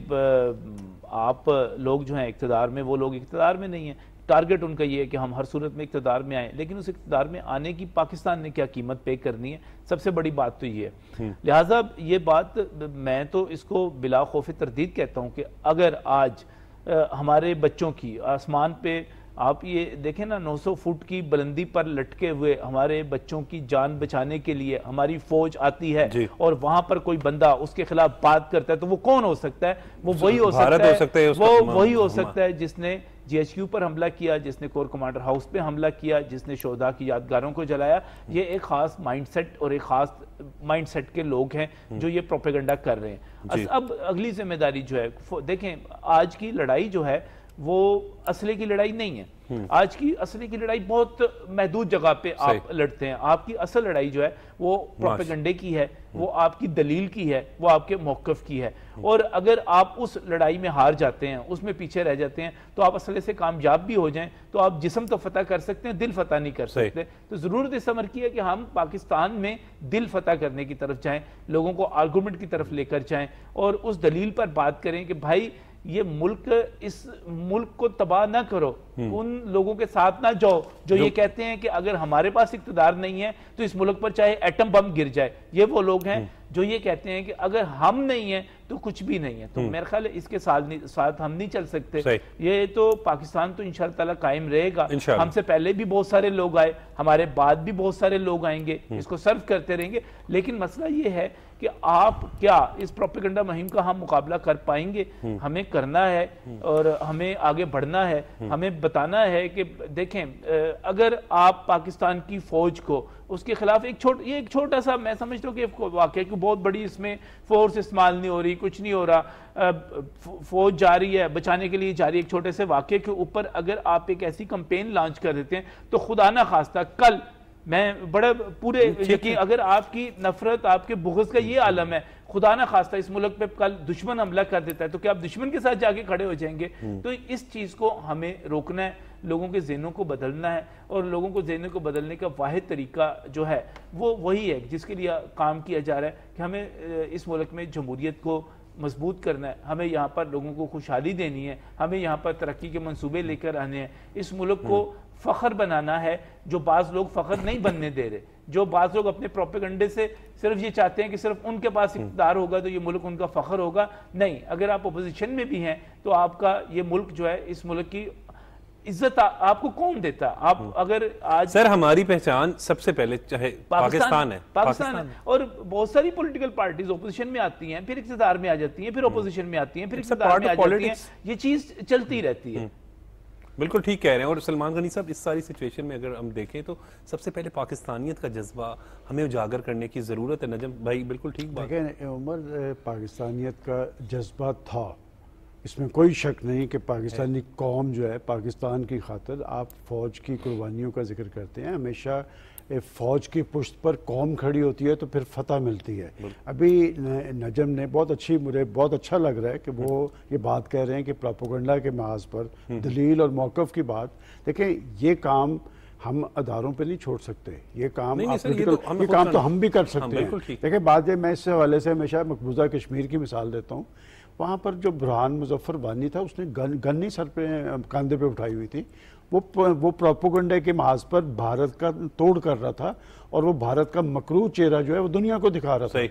आप लोग जो हैं इकतदार में वो लोग इकतदार में नहीं हैं टारगेट उनका ये है कि हम हर सूरत में इकतदार में आए लेकिन उस इकतदार में आने की पाकिस्तान ने क्या कीमत पे करनी है सबसे बड़ी बात तो ये है हम्म। लिहाजा ये बात मैं तो इसको बिला खौफ तरदीद कहता हूँ कि अगर आज हमारे बच्चों की आसमान पर आप ये देखें ना 900 फुट की बुलंदी पर लटके हुए हमारे बच्चों की जान बचाने के लिए हमारी फौज आती है और वहां पर कोई बंदा उसके खिलाफ बात करता है तो वो कौन हो सकता है वो वही हो सकता है, हो सकता है वो वही हो सकता है जिसने जीएचक्यू पर हमला किया जिसने कोर कमांडर हाउस पे हमला किया जिसने शोधा की यादगारों को जलाया ये एक खास माइंडसेट और एक खास माइंडसेट के लोग हैं जो ये प्रोपेगेंडा कर रहे हैं अब अगली जिम्मेदारी जो है देखें आज की लड़ाई जो है वो असले की लड़ाई नहीं है हम्म। आज की असले की लड़ाई बहुत महदूद जगह पे आप लड़ते हैं आपकी असल लड़ाई जो है वो प्रोपेगंडे की है वो हम्म। आपकी दलील की है वो आपके मौकफ की है हम्म। और अगर आप उस लड़ाई में हार जाते हैं उसमें पीछे रह जाते हैं तो आप असले से कामयाब भी हो जाएं तो आप जिसम तो फतह कर सकते हैं दिल फतह नहीं कर सकते तो ज़रूरत इस समर की है कि हम पाकिस्तान में दिल फतह करने की तरफ जाएं लोगों को आर्गूमेंट की तरफ लेकर जाएं और उस दलील पर बात करें कि भाई ये मुल्क इस मुल्क को तबाह ना करो हम्म। उन लोगों के साथ ना जाओ जो, जो ये कहते हैं कि अगर हमारे पास इकतदार नहीं है तो इस मुल्क पर चाहे एटम बम गिर जाए ये वो लोग हैं हम्म। जो ये कहते हैं कि अगर हम नहीं है तो कुछ भी नहीं है तो हम्म। मेरे ख्याल इसके साथ साथ हम नहीं चल सकते ये तो पाकिस्तान तो इंशा तला कायम रहेगा हमसे पहले भी बहुत सारे लोग आए हमारे बाद भी बहुत सारे लोग आएंगे इसको सर्व करते रहेंगे लेकिन मसला ये है कि आप क्या इस प्रोपिगंडा मुहिम का हम मुकाबला कर पाएंगे हम्म। हमें करना है हम्म। और हमें आगे बढ़ना है हम्म। हमें बताना है कि देखें अगर आप पाकिस्तान की फौज को उसके खिलाफ एक छोट ये एक छोटा सा मैं समझता हूँ कि वाक्य कि बहुत बड़ी इसमें फोर्स इस्तेमाल नहीं हो रही कुछ नहीं हो रहा फौज जा रही है बचाने के लिए जा रही है एक छोटे से वाक्य के ऊपर अगर आप एक ऐसी कंपेन लॉन्च कर देते हैं तो खुदा ना खास्ता कल मैं बड़े पूरे यकीन अगर आपकी नफरत आपके बुगज का ये आलम है खुदा ना खास्ता इस मुल्क पे कल दुश्मन हमला कर देता है तो क्या आप दुश्मन के साथ जाके खड़े हो जाएंगे हम्म। तो इस चीज़ को हमें रोकना है लोगों के जहनों को बदलना है और लोगों को जहनों को बदलने का वाद तरीका जो है वो वही है जिसके लिए काम किया जा रहा है कि हमें इस मुल्क में जमहूरीत को मजबूत करना है हमें यहाँ पर लोगों को खुशहाली देनी है हमें यहाँ पर तरक्की के मंसूबे लेकर आने हैं इस मुल्क को हम्म। फखर बनाना है जो बाज़ लोग फ़ख्र नहीं बनने दे रहे जो बाज़ लोग अपने प्रोपेगंडे से सिर्फ ये चाहते हैं कि सिर्फ उनके पास हम्म। इकदार होगा तो ये मुल्क उनका फखर होगा नहीं अगर आप अपोजिशन में भी हैं तो आपका ये मुल्क जो है इस मुल्क की इज्जत आपको कौन देता आप हम्म। अगर आज सर हमारी पहचान सबसे पहले चाहे पाकिस्तान है पाकिस्तान, पाकिस्तान है और बहुत सारी पॉलिटिकल पार्टीज ओपोजिशन में आती हैं फिर इकतदार में आ जाती हैं फिर ओपोजिशन हम्म। में आती हैं फिर इकतदार में आ जाती हैं ये चीज चलती रहती है बिल्कुल ठीक कह रहे हैं और सलमान गनी साहब इस सारी सिचुएशन में अगर हम देखें तो सबसे पहले पाकिस्तानियत का जज्बा हमें उजागर करने की ज़रूरत है नजम भाई बिल्कुल ठीक बात देखें उमर पाकिस्तानियत का जज्बा था इसमें कोई शक नहीं कि पाकिस्तानी कौम जो है पाकिस्तान की खातर आप फ़ौज की कुर्बानियों का जिक्र करते हैं हमेशा फौज की पुश्त पर कौम खड़ी होती है तो फिर फतह मिलती है अभी नजम ने बहुत अच्छी मुझे बहुत अच्छा लग रहा है कि वो ये बात कह रहे हैं कि प्रापोगंडा के महाज पर हम्म। दलील और मौकफ की बात देखें ये काम हम अदारों पे नहीं छोड़ सकते ये काम नहीं, नहीं, नहीं, ये, तो, ये काम तो हम भी कर हाँ, सकते हैं देखिए बात है मैं इस हवाले से हमेशा मकबूजा कश्मीर की मिसाल देता हूँ वहाँ पर जो बुरहान मुजफ्फर वानी था उसने गन गन सर पे कंधे पे उठाई हुई थी वो वो प्रोपोगंडे के महाज पर भारत का तोड़ कर रहा था और वो भारत का मकरू चेहरा जो है वो दुनिया को दिखा रहा था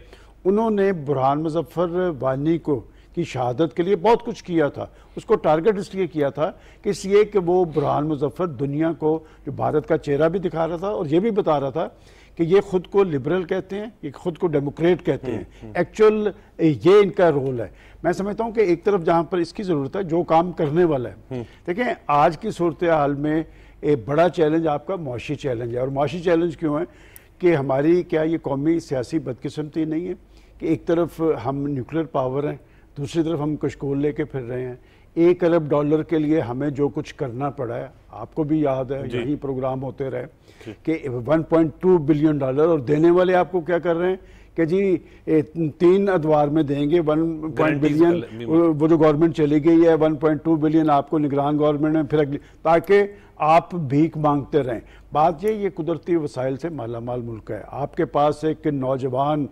उन्होंने बुरहान मुजफ्फर वानी को की शहादत के लिए बहुत कुछ किया था उसको टारगेट इसलिए किया था कि इसलिए कि वो बुरहान मुजफ्फर दुनिया को जो भारत का चेहरा भी दिखा रहा था और ये भी बता रहा था कि ये खुद को लिबरल कहते हैं ये खुद को डेमोक्रेट कहते हैं एक्चुअल ये इनका रोल है मैं समझता हूँ कि एक तरफ जहाँ पर इसकी ज़रूरत है जो काम करने वाला है देखें आज की सूरत हाल में एक बड़ा चैलेंज आपका मुशी चैलेंज है और मुशी चैलेंज क्यों है कि हमारी क्या ये कौमी सियासी बदकस्मती नहीं है कि एक तरफ हम न्यूक्लियर पावर हैं दूसरी तरफ हम कुछ कोल लेके फिर रहे हैं एक अरब डॉलर के लिए हमें जो कुछ करना पड़ा है आपको भी याद है यही प्रोग्राम होते रहे कि 1.2 बिलियन डॉलर और देने वाले आपको क्या कर रहे हैं कि जी तीन अदवार में देंगे वन पॉइंट बिलियन वो जो गवर्नमेंट चली गई है वन पॉइंट टू बिलियन आपको निगरान गवर्नमेंट में फिर अगली ताकि आप भीख मांगते रहें बात ये ये कुदरती वसाइल से माला माल मुल्क है आपके पास एक नौजवान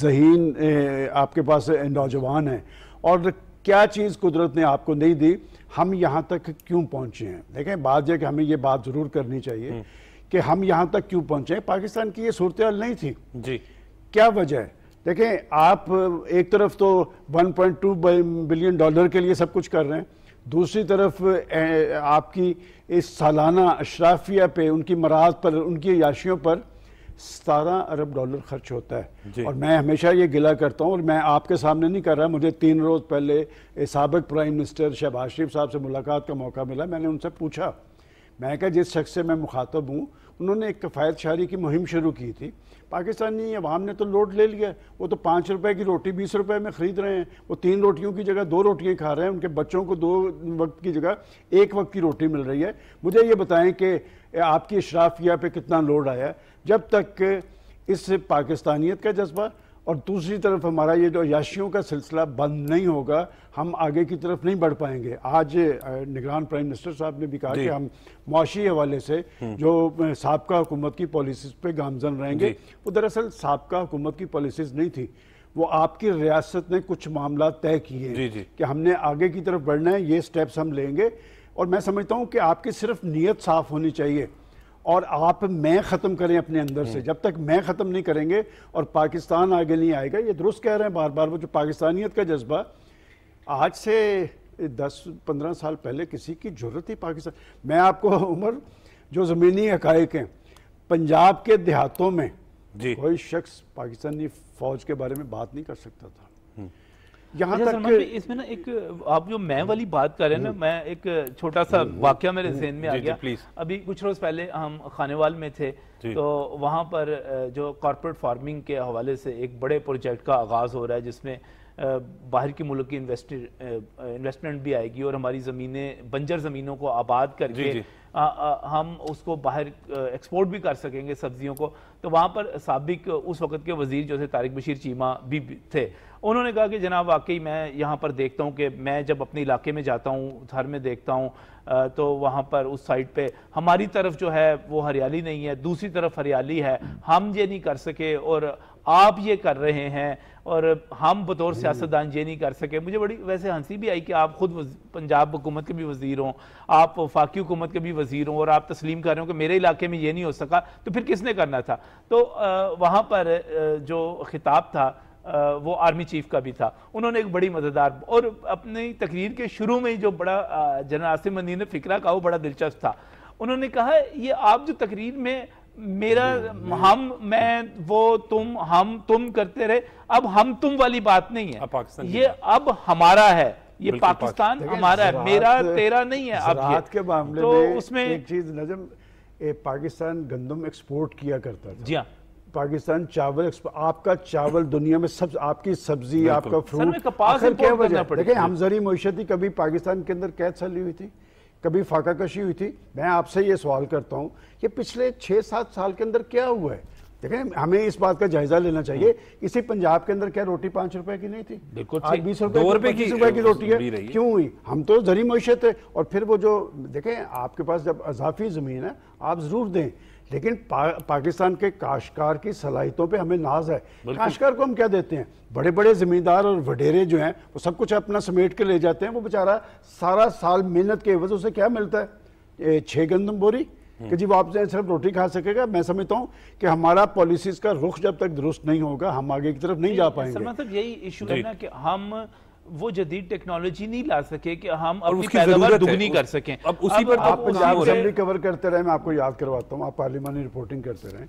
जहीन आपके पास नौजवान है और क्या चीज़ कुदरत ने आपको नहीं दी हम यहाँ तक क्यों पहुँचे हैं देखें बात यह कि हमें ये बात ज़रूर करनी चाहिए हम्म। कि हम यहाँ तक क्यों पहुँचे पाकिस्तान की ये सूरत नहीं थी जी क्या वजह है देखें आप एक तरफ तो 1.2 बिलियन डॉलर के लिए सब कुछ कर रहे हैं दूसरी तरफ आपकी इस सालाना अशराफिया पे उनकी मराज पर उनकी याशियों पर सतारह अरब डॉलर खर्च होता है और मैं हमेशा ये गिला करता हूँ और मैं आपके सामने नहीं कर रहा मुझे तीन रोज़ पहले सबक प्राइम मिनिस्टर शहबाज शरीफ साहब से मुलाकात का मौका मिला मैंने उनसे पूछा मैं क्या जिस शख्स से मैं मुखातब हूँ उन्होंने एक कफ़ायत शारी की मुहिम शुरू की थी पाकिस्तानी अवाम ने तो लोड ले लिया वो तो पाँच रुपए की रोटी बीस रुपए में ख़रीद रहे हैं वो तीन रोटियों की जगह दो रोटियाँ खा रहे हैं उनके बच्चों को दो वक्त की जगह एक वक्त की रोटी मिल रही है मुझे ये बताएं कि आपकी अशराफिया पर कितना लोड आया जब तक इस पाकिस्तानियत का जज्बा और दूसरी तरफ हमारा ये जो याशियों का सिलसिला बंद नहीं होगा हम आगे की तरफ नहीं बढ़ पाएंगे आज निगरान प्राइम मिनिस्टर साहब ने भी कहा कि हम मुआशी हवाले से हम्म। जो सबका हुकूमत की पॉलिसीज पे गामजन रहेंगे वो दरअसल सबका हुकूमत की पॉलिसीज नहीं थी वो आपकी रियासत ने कुछ मामला तय किए कि हमने आगे की तरफ बढ़ना है ये स्टेप्स हम लेंगे और मैं समझता हूँ कि आपकी सिर्फ नीयत साफ होनी चाहिए और आप मैं ख़त्म करें अपने अंदर से हम्म। जब तक मैं ख़त्म नहीं करेंगे और पाकिस्तान आगे नहीं आएगा ये दुरुस्त कह रहे हैं बार बार वो जो पाकिस्तानियत का जज्बा आज से दस पंद्रह साल पहले किसी की जरूरत ही पाकिस्तान मैं आपको उम्र जो ज़मीनी हक़ हैं पंजाब के देहातों में कोई शख्स पाकिस्तानी फ़ौज के बारे में बात नहीं कर सकता था यहाँ अच्छा, तक इसमें ना एक आप जो मैं वाली बात कर रहे हैं ना मैं एक छोटा सा वाक्य मेरे जहन में आ गया प्लीज अभी कुछ रोज पहले हम खानेवाल में थे तो वहाँ पर जो कॉरपोरेट फार्मिंग के हवाले से एक बड़े प्रोजेक्ट का आगाज हो रहा है जिसमें बाहर के मुल्क की इन्वेस्टमेंट भी आएगी और हमारी ज़मीनें बंजर ज़मीनों को आबाद करके जी जी। आ, आ, हम उसको बाहर एक्सपोर्ट भी कर सकेंगे सब्जियों को तो वहाँ पर सबक उस वक्त के वजीर जो थे तारिक बशीर चीमा भी थे उन्होंने कहा कि जनाब वाकई मैं यहाँ पर देखता हूँ कि मैं जब अपने इलाके में जाता हूँ घर में देखता हूँ तो वहाँ पर उस साइड पे हमारी तरफ जो है वो हरियाली नहीं है दूसरी तरफ हरियाली है हम ये नहीं कर सके और आप ये कर रहे हैं और हम बतौर सियासतदान ये नहीं कर सके मुझे बड़ी वैसे हंसी भी आई कि आप खुद पंजाब हुकूमत के भी वजीर हों आप वफाकी हुकूमत के भी वजीर हों और आप तस्लीम कर रहे हो कि मेरे इलाके में ये नहीं हो सका तो फिर किसने करना था तो वहाँ पर जो खिताब था वो आर्मी चीफ का भी था उन्होंने एक बड़ी मज़ेदार और अपनी तकरीर के शुरू में ही जो बड़ा जनरल आसिम मंदी ने फिक्रा कहा वो बड़ा दिलचस्प था उन्होंने कहा ये आप जो तकरीर में मेरा हम मैं वो तुम हम तुम करते रहे अब हम तुम वाली बात नहीं है ये अब हमारा है ये पाकिस्तान हमारा है मेरा तेरा नहीं है अब ये के मामले तो में उसमें एक चीज नजम पाकिस्तान गंदम एक्सपोर्ट किया करता था जी हाँ पाकिस्तान चावल आपका चावल दुनिया में सब आपकी सब्जी आपका फ्रूट आखिर क्या वजह देखिए हमजरी मीशती कभी पाकिस्तान के अंदर कैद चली हुई थी कभी फाका कशी हुई थी मैं आपसे ये सवाल करता हूँ कि पिछले छः सात साल के अंदर क्या हुआ है देखें हमें इस बात का जायजा लेना चाहिए इसी पंजाब के अंदर क्या रोटी पांच रुपए की नहीं थी आज बीस रुपए की रुपए की रोटी है क्यों हुई हम तो जरी मीशत है और फिर वो जो देखें आपके पास जब अजाफी जमीन है आप जरूर दें लेकिन पा, पाकिस्तान के काशकार की सलाहितों पे हमें नाज है काशकार को हम क्या देते हैं बड़े बड़े ज़मींदार और वडेरे जो हैं वो सब कुछ अपना समेट के ले जाते हैं वो बेचारा सारा साल मेहनत के वजह से क्या मिलता है छः गंदम बोरी हम्म। कि जी वो आपसे सिर्फ रोटी खा सकेगा मैं समझता हूँ कि हमारा पॉलिसीज का रुख जब तक दुरुस्त नहीं होगा हम आगे की तरफ नहीं जा पाएंगे मतलब यही इशू है ना कि हम वो जदीद टेक्नोलॉजी नहीं ला सके कि हम अपनी पैदावार दुगनी कर सकें अब उसी पर आप पंजाब असेंबली कवर करते रहे मैं आपको याद करवाता हूँ आप पार्लियामानी रिपोर्टिंग करते रहे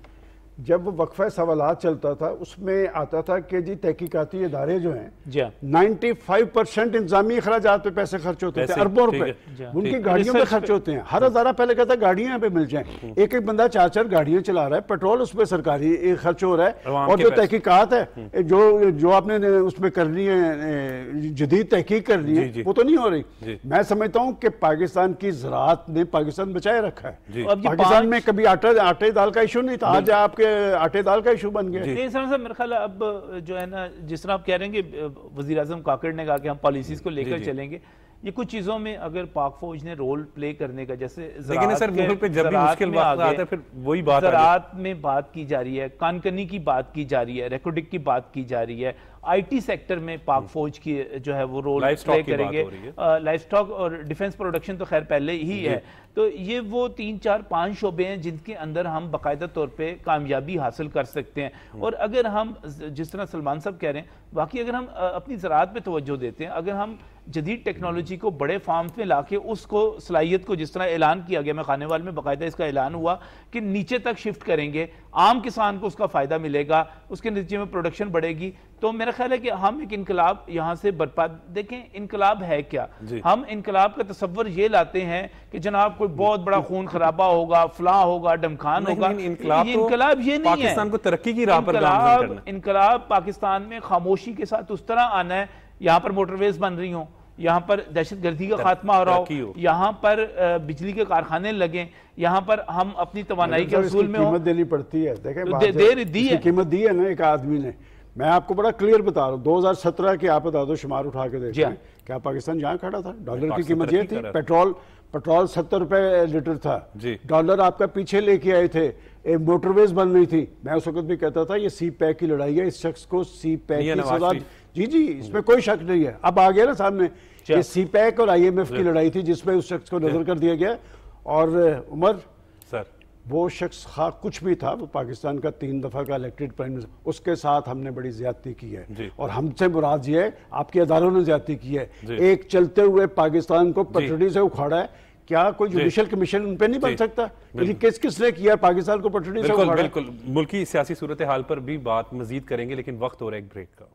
जब वक्फ सवाल चलता था उसमें आता था कि जी तहकीकती इदारे जो हैं हाँ। नाइन्टी फाइव परसेंट इंतजामी अखराज पे पैसे खर्च होते हैं अरबों रुपए हाँ। उनकी गाड़ियों में खर्च होते हैं हर हजारा पहले कहता है गाड़ियां पे मिल जाए हम्म। एक एक बंदा चार चार गाड़ियां चला रहा है पेट्रोल उस पर सरकारी खर्च हो रहा है और जो तहकीकत है हम्म। जो जो आपने उसमें करनी है जदीद तहकीक करनी है वो तो नहीं हो रही मैं समझता हूँ कि पाकिस्तान की ज़रात ने पाकिस्तान बचाए रखा है पाकिस्तान में कभी आटा आटे दाल का इशू नहीं था आज आपके आटे दाल का इशू बन गया नहीं मेरे ख्याल अब जो है ना जिस तरह आप कह रहे हैं कि वजी अजम काकड़ ने कहा कि हम पॉलिसीज को लेकर चलेंगे ये कुछ चीजों में अगर पाक फौज ने रोल प्ले करने का जैसे लेकिन सर पे जब भी मुश्किल बात आता है फिर वही बात में बात की जा रही है कानकनी की बात की जा रही है रेकोडिक की बात की जा रही है आईटी सेक्टर में पाक हम्म। फौज की जो है वो रोल प्ले करेंगे लाइफ स्टॉक और डिफेंस प्रोडक्शन तो खैर पहले ही है तो ये वो तीन चार पाँच शोबे हैं जिनके अंदर हम बाकायदा तौर पे कामयाबी हासिल कर सकते हैं हम्म। और अगर हम जिस तरह सलमान साहब कह रहे हैं बाकी अगर हम अपनी ज़रात पे तवज्जो देते हैं अगर हम जदीद टेक्नोलॉजी को बड़े फार्म में ला के उसको सलाहियत को जिस तरह ऐलान किया गया मैं खाने वाले में बाकायदा इसका ऐलान हुआ कि नीचे तक शिफ्ट करेंगे आम किसान को उसका फ़ायदा मिलेगा उसके नतीजे में प्रोडक्शन बढ़ेगी तो मेरा ख्याल है कि हम एक इनकलाब यहाँ से बर्पा देखें इनकलाब है क्या हम इनकलाब का तस्वर ये लाते हैं कि जनाब कोई बहुत बड़ा खून खराबा होगा फ्लाह होगा डमखान होगा इनकलाब तो इनकलाब ये नहीं है को तरक्की की राह पर इनकलाब पाकिस्तान में खामोशी के साथ उस तरह आना है यहाँ पर मोटरवेज बन रही हो यहाँ पर दहशत गर्दी का खात्मा हो रहा हो यहाँ पर बिजली के कारखाने लगे यहाँ पर हम अपनी तो में कीमत देनी पड़ती है देखें तो दे, दे, दी है कीमत दी है ना एक आदमी ने मैं आपको बड़ा क्लियर बता रहा हूँ 2017 के आप बता दो शुमार उठा के देखिए हाँ। क्या पाकिस्तान जहाँ खड़ा था डॉलर की कीमत ये थी पेट्रोल पेट्रोल सत्तर रुपए लीटर था डॉलर आपका पीछे लेके आए थे एक मोटरवेज बन रही थी मैं उस वक्त भी कहता था ये सी पैक की लड़ाई है इस शख्स को सी पैक की सजा जी जी इसमें कोई शक नहीं है अब आ गया ना सामने ये सी हाँ। पैक और आईएमएफ की लड़ाई थी जिसमें उस शख्स को नजर कर दिया गया और उमर सर वो शख्स खा कुछ भी था वो पाकिस्तान का तीन दफ़ा का इलेक्टेड प्राइम मिनिस्टर उसके साथ हमने बड़ी ज्यादती की है और हमसे मुराद ये है आपकी अदालतों ने ज्यादती की है एक चलते हुए पाकिस्तान को पटड़ी से उखाड़ा है क्या कोई जुडिशियल कमीशन उन पर नहीं बन सकता लेकिन किस किसने किया पाकिस्तान को पटड़ी से उखाड़ा बिल्कुल मुल्की सियासी सूरत हाल पर भी बात मजीद करेंगे लेकिन वक्त हो रहा है एक ब्रेक का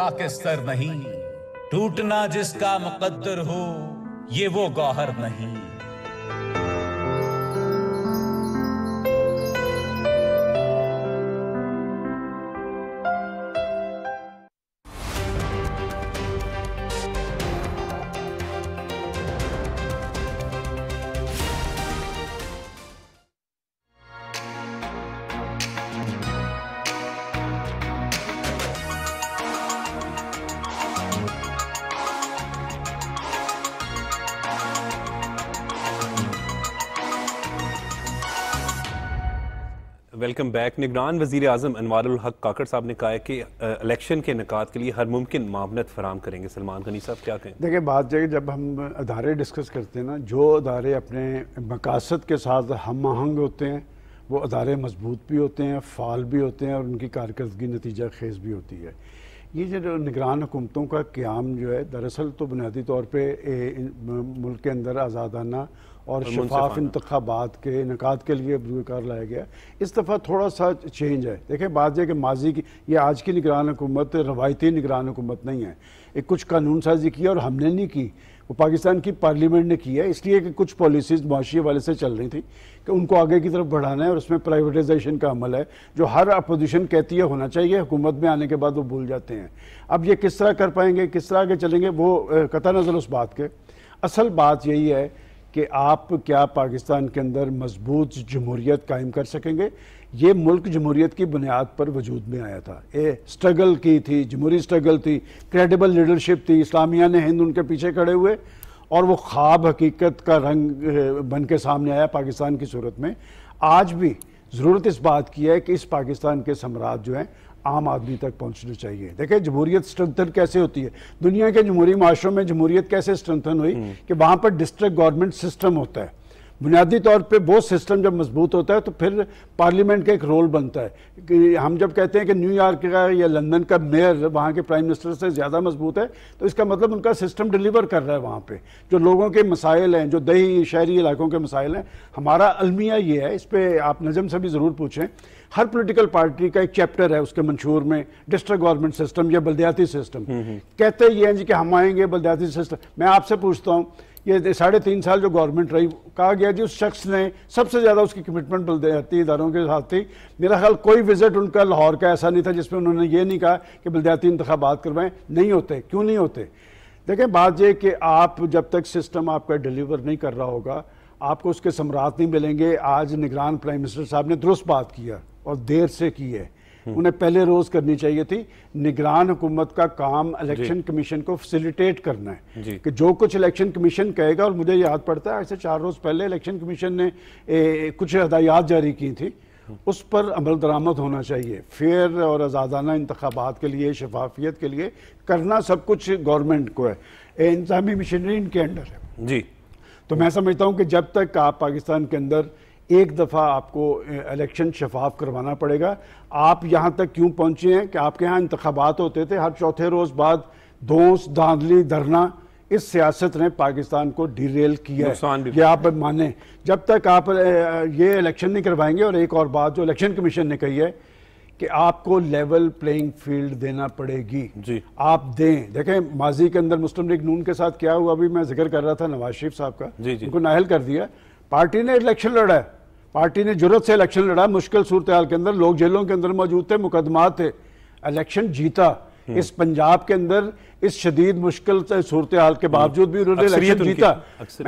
खाकिस्तर नहीं टूटना जिसका मुकद्दर हो ये वो गौहर नहीं वेलकम बैक निगरान वजी अजम अनवारक काकड़ साहब ने कहा है कि इलेक्शन के नकात के लिए हर मुमकिन मामनत फराम करेंगे सलमान गनी साहब क्या कहें देखिए बात यह जब हम अदारे डिस्कस करते हैं ना जो अदारे अपने मकासद के साथ हम आहंग होते हैं वो अदारे मजबूत भी होते हैं फाल भी होते हैं और उनकी कारकर्दगी नतीजा खेज भी होती है ये जो निगरान हुकूमतों का क्याम जो है दरअसल तो बुनियादी तौर पर मुल्क के अंदर आज़ादाना और शफाफ इंतबात के इनका के लिए कार लाया गया इस दफ़ा थोड़ा सा चेंज है देखें बात यह कि माजी की ये आज की निगरान हुकूमत रवायती निगरान हुकूमत नहीं है एक कुछ कानून साजी की और हमने नहीं की वो पाकिस्तान की पार्लियामेंट ने की है इसलिए कि कुछ पॉलिसीज़ मुआशी वाले से चल रही थी कि उनको आगे की तरफ बढ़ाना है और उसमें प्राइवेटाइजेशन का अमल है जो हर अपोजिशन कहती है होना चाहिए हुकूमत में आने के बाद वो भूल जाते हैं अब ये किस तरह कर पाएंगे किस तरह आगे चलेंगे वो कता नज़र उस बात के असल बात यही है कि आप क्या पाकिस्तान के अंदर मजबूत जमहूरीत कायम कर सकेंगे ये मुल्क जमहूरीत की बुनियाद पर वजूद में आया था ए स्ट्रगल की थी जमहूरी स्ट्रगल थी क्रेडिबल लीडरशिप थी इस्लामिया ने हिंद उनके पीछे खड़े हुए और वो ख्वाब हकीकत का रंग बन के सामने आया पाकिस्तान की सूरत में आज भी ज़रूरत इस बात की है कि इस पाकिस्तान के सम्राट जो हैं आम आदमी तक पहुंचने चाहिए देखिए जमहूरियत स्ट्रेंथन कैसे होती है दुनिया के जमहूरी माशरों में जमहूरियत कैसे स्ट्रेंथन हुई हम्म। कि वहाँ पर डिस्ट्रिक्ट गवर्नमेंट सिस्टम होता है बुनियादी तौर पे वो सिस्टम जब मजबूत होता है तो फिर पार्लियामेंट का एक रोल बनता है कि हम जब कहते हैं कि न्यूयॉर्क का या लंदन का मेयर वहाँ के प्राइम मिनिस्टर से ज़्यादा मजबूत है तो इसका मतलब उनका सिस्टम डिलीवर कर रहा है वहाँ पे जो लोगों के मसाइल हैं जो दही शहरी इलाकों के मसाइल हैं हमारा अलमिया ये है इस पर आप नज़म से भी ज़रूर पूछें हर पॉलिटिकल पार्टी का एक चैप्टर है उसके मंशूर में डिस्ट्रिक्ट गवर्नमेंट सिस्टम या बलदयाती सिस्टम हम्म, हम्म। कहते ये हैं जी कि हम आएंगे बलदयाती सिस्टम मैं आपसे पूछता हूँ ये साढ़े तीन साल जो गवर्नमेंट रही कहा गया जी उस शख्स ने सबसे ज़्यादा उसकी कमिटमेंट बलदयाती इदारों के साथ थी मेरा ख्याल कोई विजिट उनका लाहौर का ऐसा नहीं था जिसमें उन्होंने ये नहीं कहा कि बलदयाती इंतबात करवाएं नहीं होते क्यों नहीं होते देखें बात यह कि आप जब तक सिस्टम आपका डिलीवर नहीं कर रहा होगा आपको उसके सम्राट नहीं मिलेंगे आज निगरान प्राइम मिनिस्टर साहब ने दुरुस्त बात किया और देर से की है उन्हें पहले रोज करनी चाहिए थी निगरान हुकूमत का काम इलेक्शन कमीशन को फैसिलिटेट करना है कि जो कुछ इलेक्शन कमीशन कहेगा और मुझे याद पड़ता है ऐसे चार रोज पहले इलेक्शन कमीशन ने ए, कुछ हदायत जारी की थी उस पर अमल दरामद होना चाहिए फेयर और आज़ादाना इंतबात के लिए शफाफियत के लिए करना सब कुछ गवर्नमेंट को है इंतजामी मशीनरी इनके अंडर है जी तो मैं समझता हूँ कि जब तक आप पाकिस्तान के अंदर एक दफ़ा आपको इलेक्शन शफाफ करवाना पड़ेगा आप यहाँ तक क्यों पहुँचे हैं कि आपके यहाँ इंतबात होते थे हर चौथे रोज़ बाद दोस्त धांधली धरना इस सियासत ने पाकिस्तान को डिरेल किया है ये आप माने जब तक आप ये इलेक्शन नहीं करवाएंगे और एक और बात जो इलेक्शन कमीशन ने कही है कि आपको लेवल प्लेइंग फील्ड देना पड़ेगी जी आप दें देखें माजी के अंदर मुस्लिम लीग नून के साथ क्या हुआ अभी मैं जिक्र कर रहा था नवाज शरीफ साहब का जी जी उनको नाहल कर दिया पार्टी ने इलेक्शन लड़ा है पार्टी ने जरूरत से इलेक्शन लड़ा मुश्किल सूरत के अंदर लोग जेलों के अंदर मौजूद थे मुकदमा थे इलेक्शन जीता हम्म। इस पंजाब के अंदर इस शदीद मुश्किल सूरत हाल के हम्म। बावजूद भी उन्होंने इलेक्शन जीता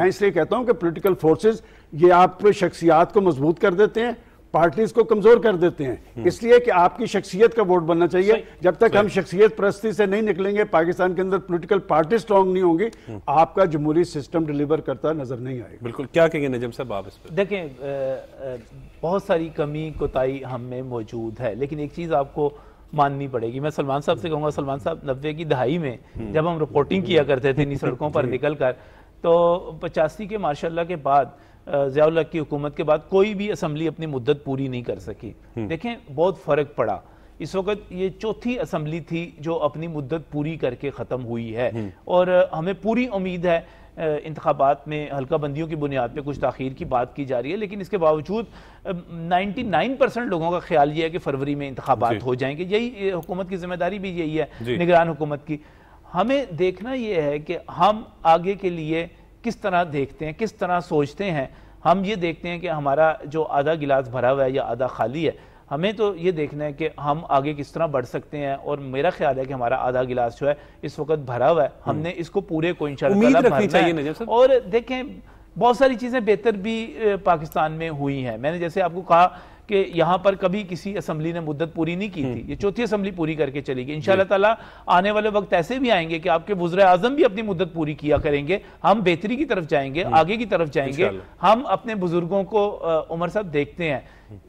मैं इसलिए कहता हूँ कि पोलिटिकल फोर्सेज ये आप शख्सियात को मजबूत कर देते हैं पार्टीज को कमजोर कर देते हैं हम्म। इसलिए कि आपकी शख्सियत का वोट बनना चाहिए जब तक हम शख्सियत परस्ती से नहीं निकलेंगे पाकिस्तान के अंदर पॉलिटिकल पार्टी स्ट्रांग नहीं होंगी हम्म। आपका जमहूरी सिस्टम डिलीवर करता नजर नहीं आएगा बिल्कुल क्या कहेंगे नजम साहब आप इस पर देखें बहुत सारी कमी कोताही हम में मौजूद है लेकिन एक चीज़ आपको माननी पड़ेगी मैं सलमान साहब से कहूँगा सलमान साहब नब्बे की दहाई में हम्म। जब हम रिपोर्टिंग किया करते थे इन सड़कों पर निकल कर तो पचासी के माशाल्लाह के बाद जियाउल्ला की हुकूमत के बाद कोई भी असम्बली अपनी मुद्दत पूरी नहीं कर सकी हम्म। देखें बहुत फ़र्क पड़ा इस वक्त ये चौथी असम्बली थी जो अपनी मुद्दत पूरी करके ख़त्म हुई है हम्म। और हमें पूरी उम्मीद है इंतबात में हल्का बंदियों की बुनियाद पर कुछ तखीर की बात की जा रही है लेकिन इसके बावजूद नाइन्टी नाइन परसेंट लोगों का ख्याल ये है कि फरवरी में इंतबात हो जाएंगे यही हुकूमत की जिम्मेदारी भी यही है निगरान हुकूमत की हमें देखना यह है कि हम आगे के लिए किस तरह देखते हैं किस तरह सोचते हैं हम ये देखते हैं कि हमारा जो आधा गिलास भरा हुआ है या आधा खाली है हमें तो ये देखना है कि हम आगे किस तरह बढ़ सकते हैं और मेरा ख्याल है कि हमारा आधा गिलास जो है इस वक्त भरा हुआ है हमने हम्म। इसको पूरे को चाहिए और देखें बहुत सारी चीज़ें बेहतर भी पाकिस्तान में हुई हैं मैंने जैसे आपको कहा कि यहाँ पर कभी किसी असम्बली ने मुद्दत पूरी नहीं की थी हम्म। ये चौथी असम्बली पूरी करके चली गई इन तला आने वाले वक्त ऐसे भी आएंगे कि आपके बुजुर् आजम भी अपनी मुद्दत पूरी किया करेंगे हम बेहतरी की तरफ जाएंगे आगे की तरफ जाएंगे हम अपने बुजुर्गों को उमर साहब देखते हैं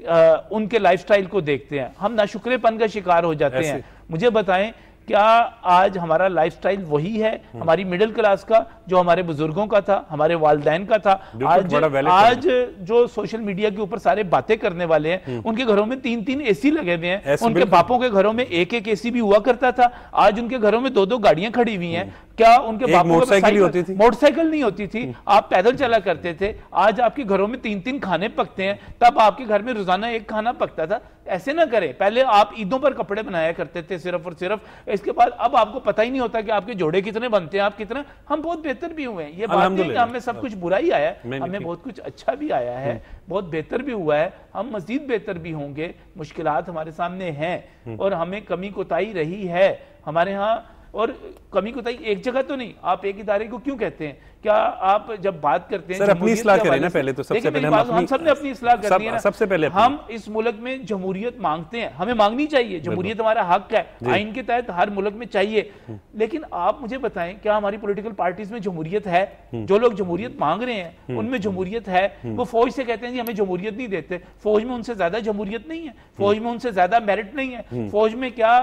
आ, हम्म। उनके लाइफस्टाइल को देखते हैं हम नाशुक्रेपन का शिकार हो जाते हैं मुझे बताएं क्या आज हमारा लाइफस्टाइल वही है हमारी मिडिल क्लास का जो हमारे बुजुर्गों का था हमारे वालदेन का था आज आज जो सोशल मीडिया के ऊपर सारे बातें करने वाले हैं हम्म। उनके घरों में तीन तीन एसी लगे हुए हैं उनके बापों के घरों में एक एक एसी भी हुआ करता था आज उनके घरों में दो दो गाड़ियां खड़ी हुई हैं हम्म। क्या उनके बाप मोटरसाइकिल होती थी मोटरसाइकिल नहीं होती थी हम्म। आप पैदल चला करते थे आज आपके घरों में तीन तीन खाने पकते हैं तब आपके घर में रोजाना एक खाना पकता था ऐसे ना करें पहले आप ईदों पर कपड़े बनाया करते थे सिर्फ और सिर्फ इसके बाद अब आपको पता ही नहीं होता कि आपके जोड़े कितने बनते हैं आप कितने हम बहुत बेहतर भी हुए हैं ये बात नहीं हमें सब कुछ बुरा ही आया हमें बहुत कुछ अच्छा भी आया है हम्म। बहुत बेहतर भी हुआ है हम मजीद बेहतर भी होंगे मुश्किल हमारे सामने हैं हम्म। और हमें कमी कोताही रही है हमारे यहाँ और कमी कोताही एक जगह तो नहीं आप एक इदारे को क्यों कहते हैं क्या आप जब बात करते हैं सर अपनी तो हम, तो सबसे पहले हम इस मुल्क में जमहूरियत मांगते हैं हमें मांगनी चाहिए जमहूरियत हमारा हक है आइन के तहत हर मुल्क में चाहिए हम्म। लेकिन आप मुझे बताएं क्या हमारी पोलिटिकल पार्टीज में जमहूरियत है हम्म। जो लोग जमहूरियत मांग रहे हैं हम्म। उनमें जमहूरियत है वो फौज से कहते हैं जी हमें जमहूरियत नहीं देते फौज में उनसे ज्यादा जमहूरियत नहीं है फौज में उनसे ज्यादा मेरिट नहीं है फौज में क्या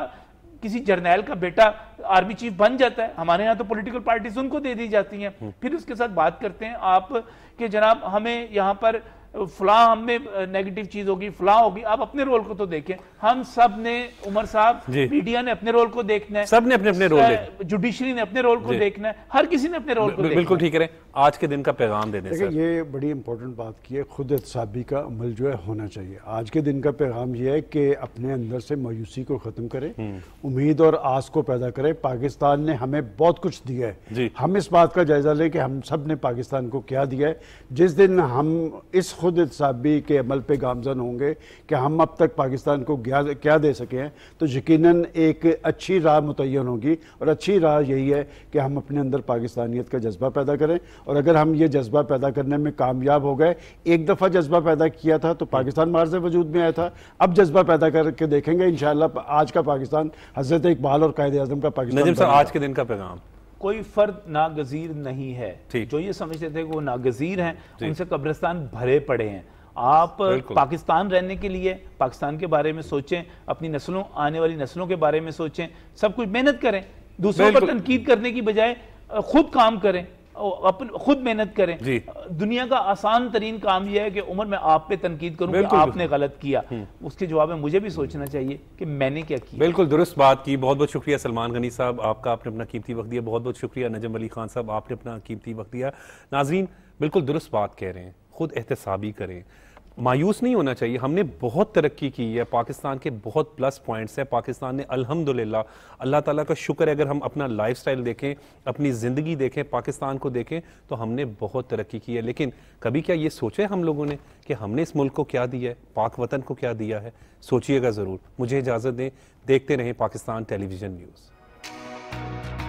किसी जर्नैल का बेटा आर्मी चीफ बन जाता है हमारे यहाँ तो पॉलिटिकल पार्टीज उनको दे दी जाती हैं हम्म। फिर उसके साथ बात करते हैं आप कि जनाब हमें यहाँ पर फला हम में नेगेटिव चीज होगी फला होगी आप अपने रोल को तो देखें हम सब ने उमर साहब मीडिया ने अपने रोल को देखना है सब ने अपने अपने रोल जुडिशरी ने अपने रोल को देखना है हर किसी ने अपने रोल को बिल्कुल ठीक है आज के दिन का पैगाम दे देखिए ये बड़ी इंपॉर्टेंट बात की है खुद एहतसाबी का अमल जो है होना चाहिए आज के दिन का पैगाम यह है कि अपने अंदर से मायूसी को ख़त्म करें हम्म। उम्मीद और आस को पैदा करें पाकिस्तान ने हमें बहुत कुछ दिया है हम इस बात का जायज़ा लें कि हम सब ने पाकिस्तान को क्या दिया है जिस दिन हम इस खुद इतसाबी के अमल पे गामजन होंगे कि हम अब तक पाकिस्तान को क्या क्या दे सकें हैं तो यकीन एक अच्छी राह मुतन होगी और अच्छी राह यही है कि हम अपने अंदर पाकिस्तानियत का जज्बा पैदा करें और अगर हम ये जज्बा पैदा करने में कामयाब हो गए एक दफ़ा जज्बा पैदा किया था तो पाकिस्तान मार्ज वजूद में आया था अब जज्बा पैदा करके देखेंगे इन आज का पाकिस्तान हजरत इकबाल और कायद अजम का पाकिस्तान आज के दिन का पैगाम कोई फर्द नागजीर नहीं है जो ये समझते थे कि वो नागजीर हैं उनसे कब्रिस्तान भरे पड़े हैं आप पाकिस्तान रहने के लिए पाकिस्तान के बारे में सोचें अपनी नस्लों आने वाली नस्लों के बारे में सोचें सब कुछ मेहनत करें दूसरों पर तनकीद करने की बजाय खुद काम करें अपन खुद मेहनत करें दुनिया का आसान तरीन काम यह है कि उम्र में आप पे तनकीद करूं कि आपने गलत किया हम्म। उसके जवाब में मुझे भी सोचना चाहिए कि मैंने क्या किया बिल्कुल दुरुस्त बात की बहुत बहुत शुक्रिया सलमान गनी साहब आपका आपने अपना कीमती वक्त दिया बहुत बहुत शुक्रिया नजम अली खान साहब आपने अपना कीमती वक्त दिया नाजरीन बिल्कुल दुरुस्त बात कह रहे हैं खुद एहतसाबी करें मायूस नहीं होना चाहिए हमने बहुत तरक्की की है पाकिस्तान के बहुत प्लस पॉइंट्स हैं पाकिस्तान ने अल्हम्दुलिल्लाह अल्लाह ताला का शुक्र है अगर हम अपना लाइफस्टाइल देखें अपनी ज़िंदगी देखें पाकिस्तान को देखें तो हमने बहुत तरक्की की है लेकिन कभी क्या ये सोचे हम लोगों ने कि हमने इस मुल्क को क्या दिया है पाक वतन को क्या दिया है सोचिएगा ज़रूर मुझे इजाज़त दें देखते रहें पाकिस्तान टेलीविज़न न्यूज़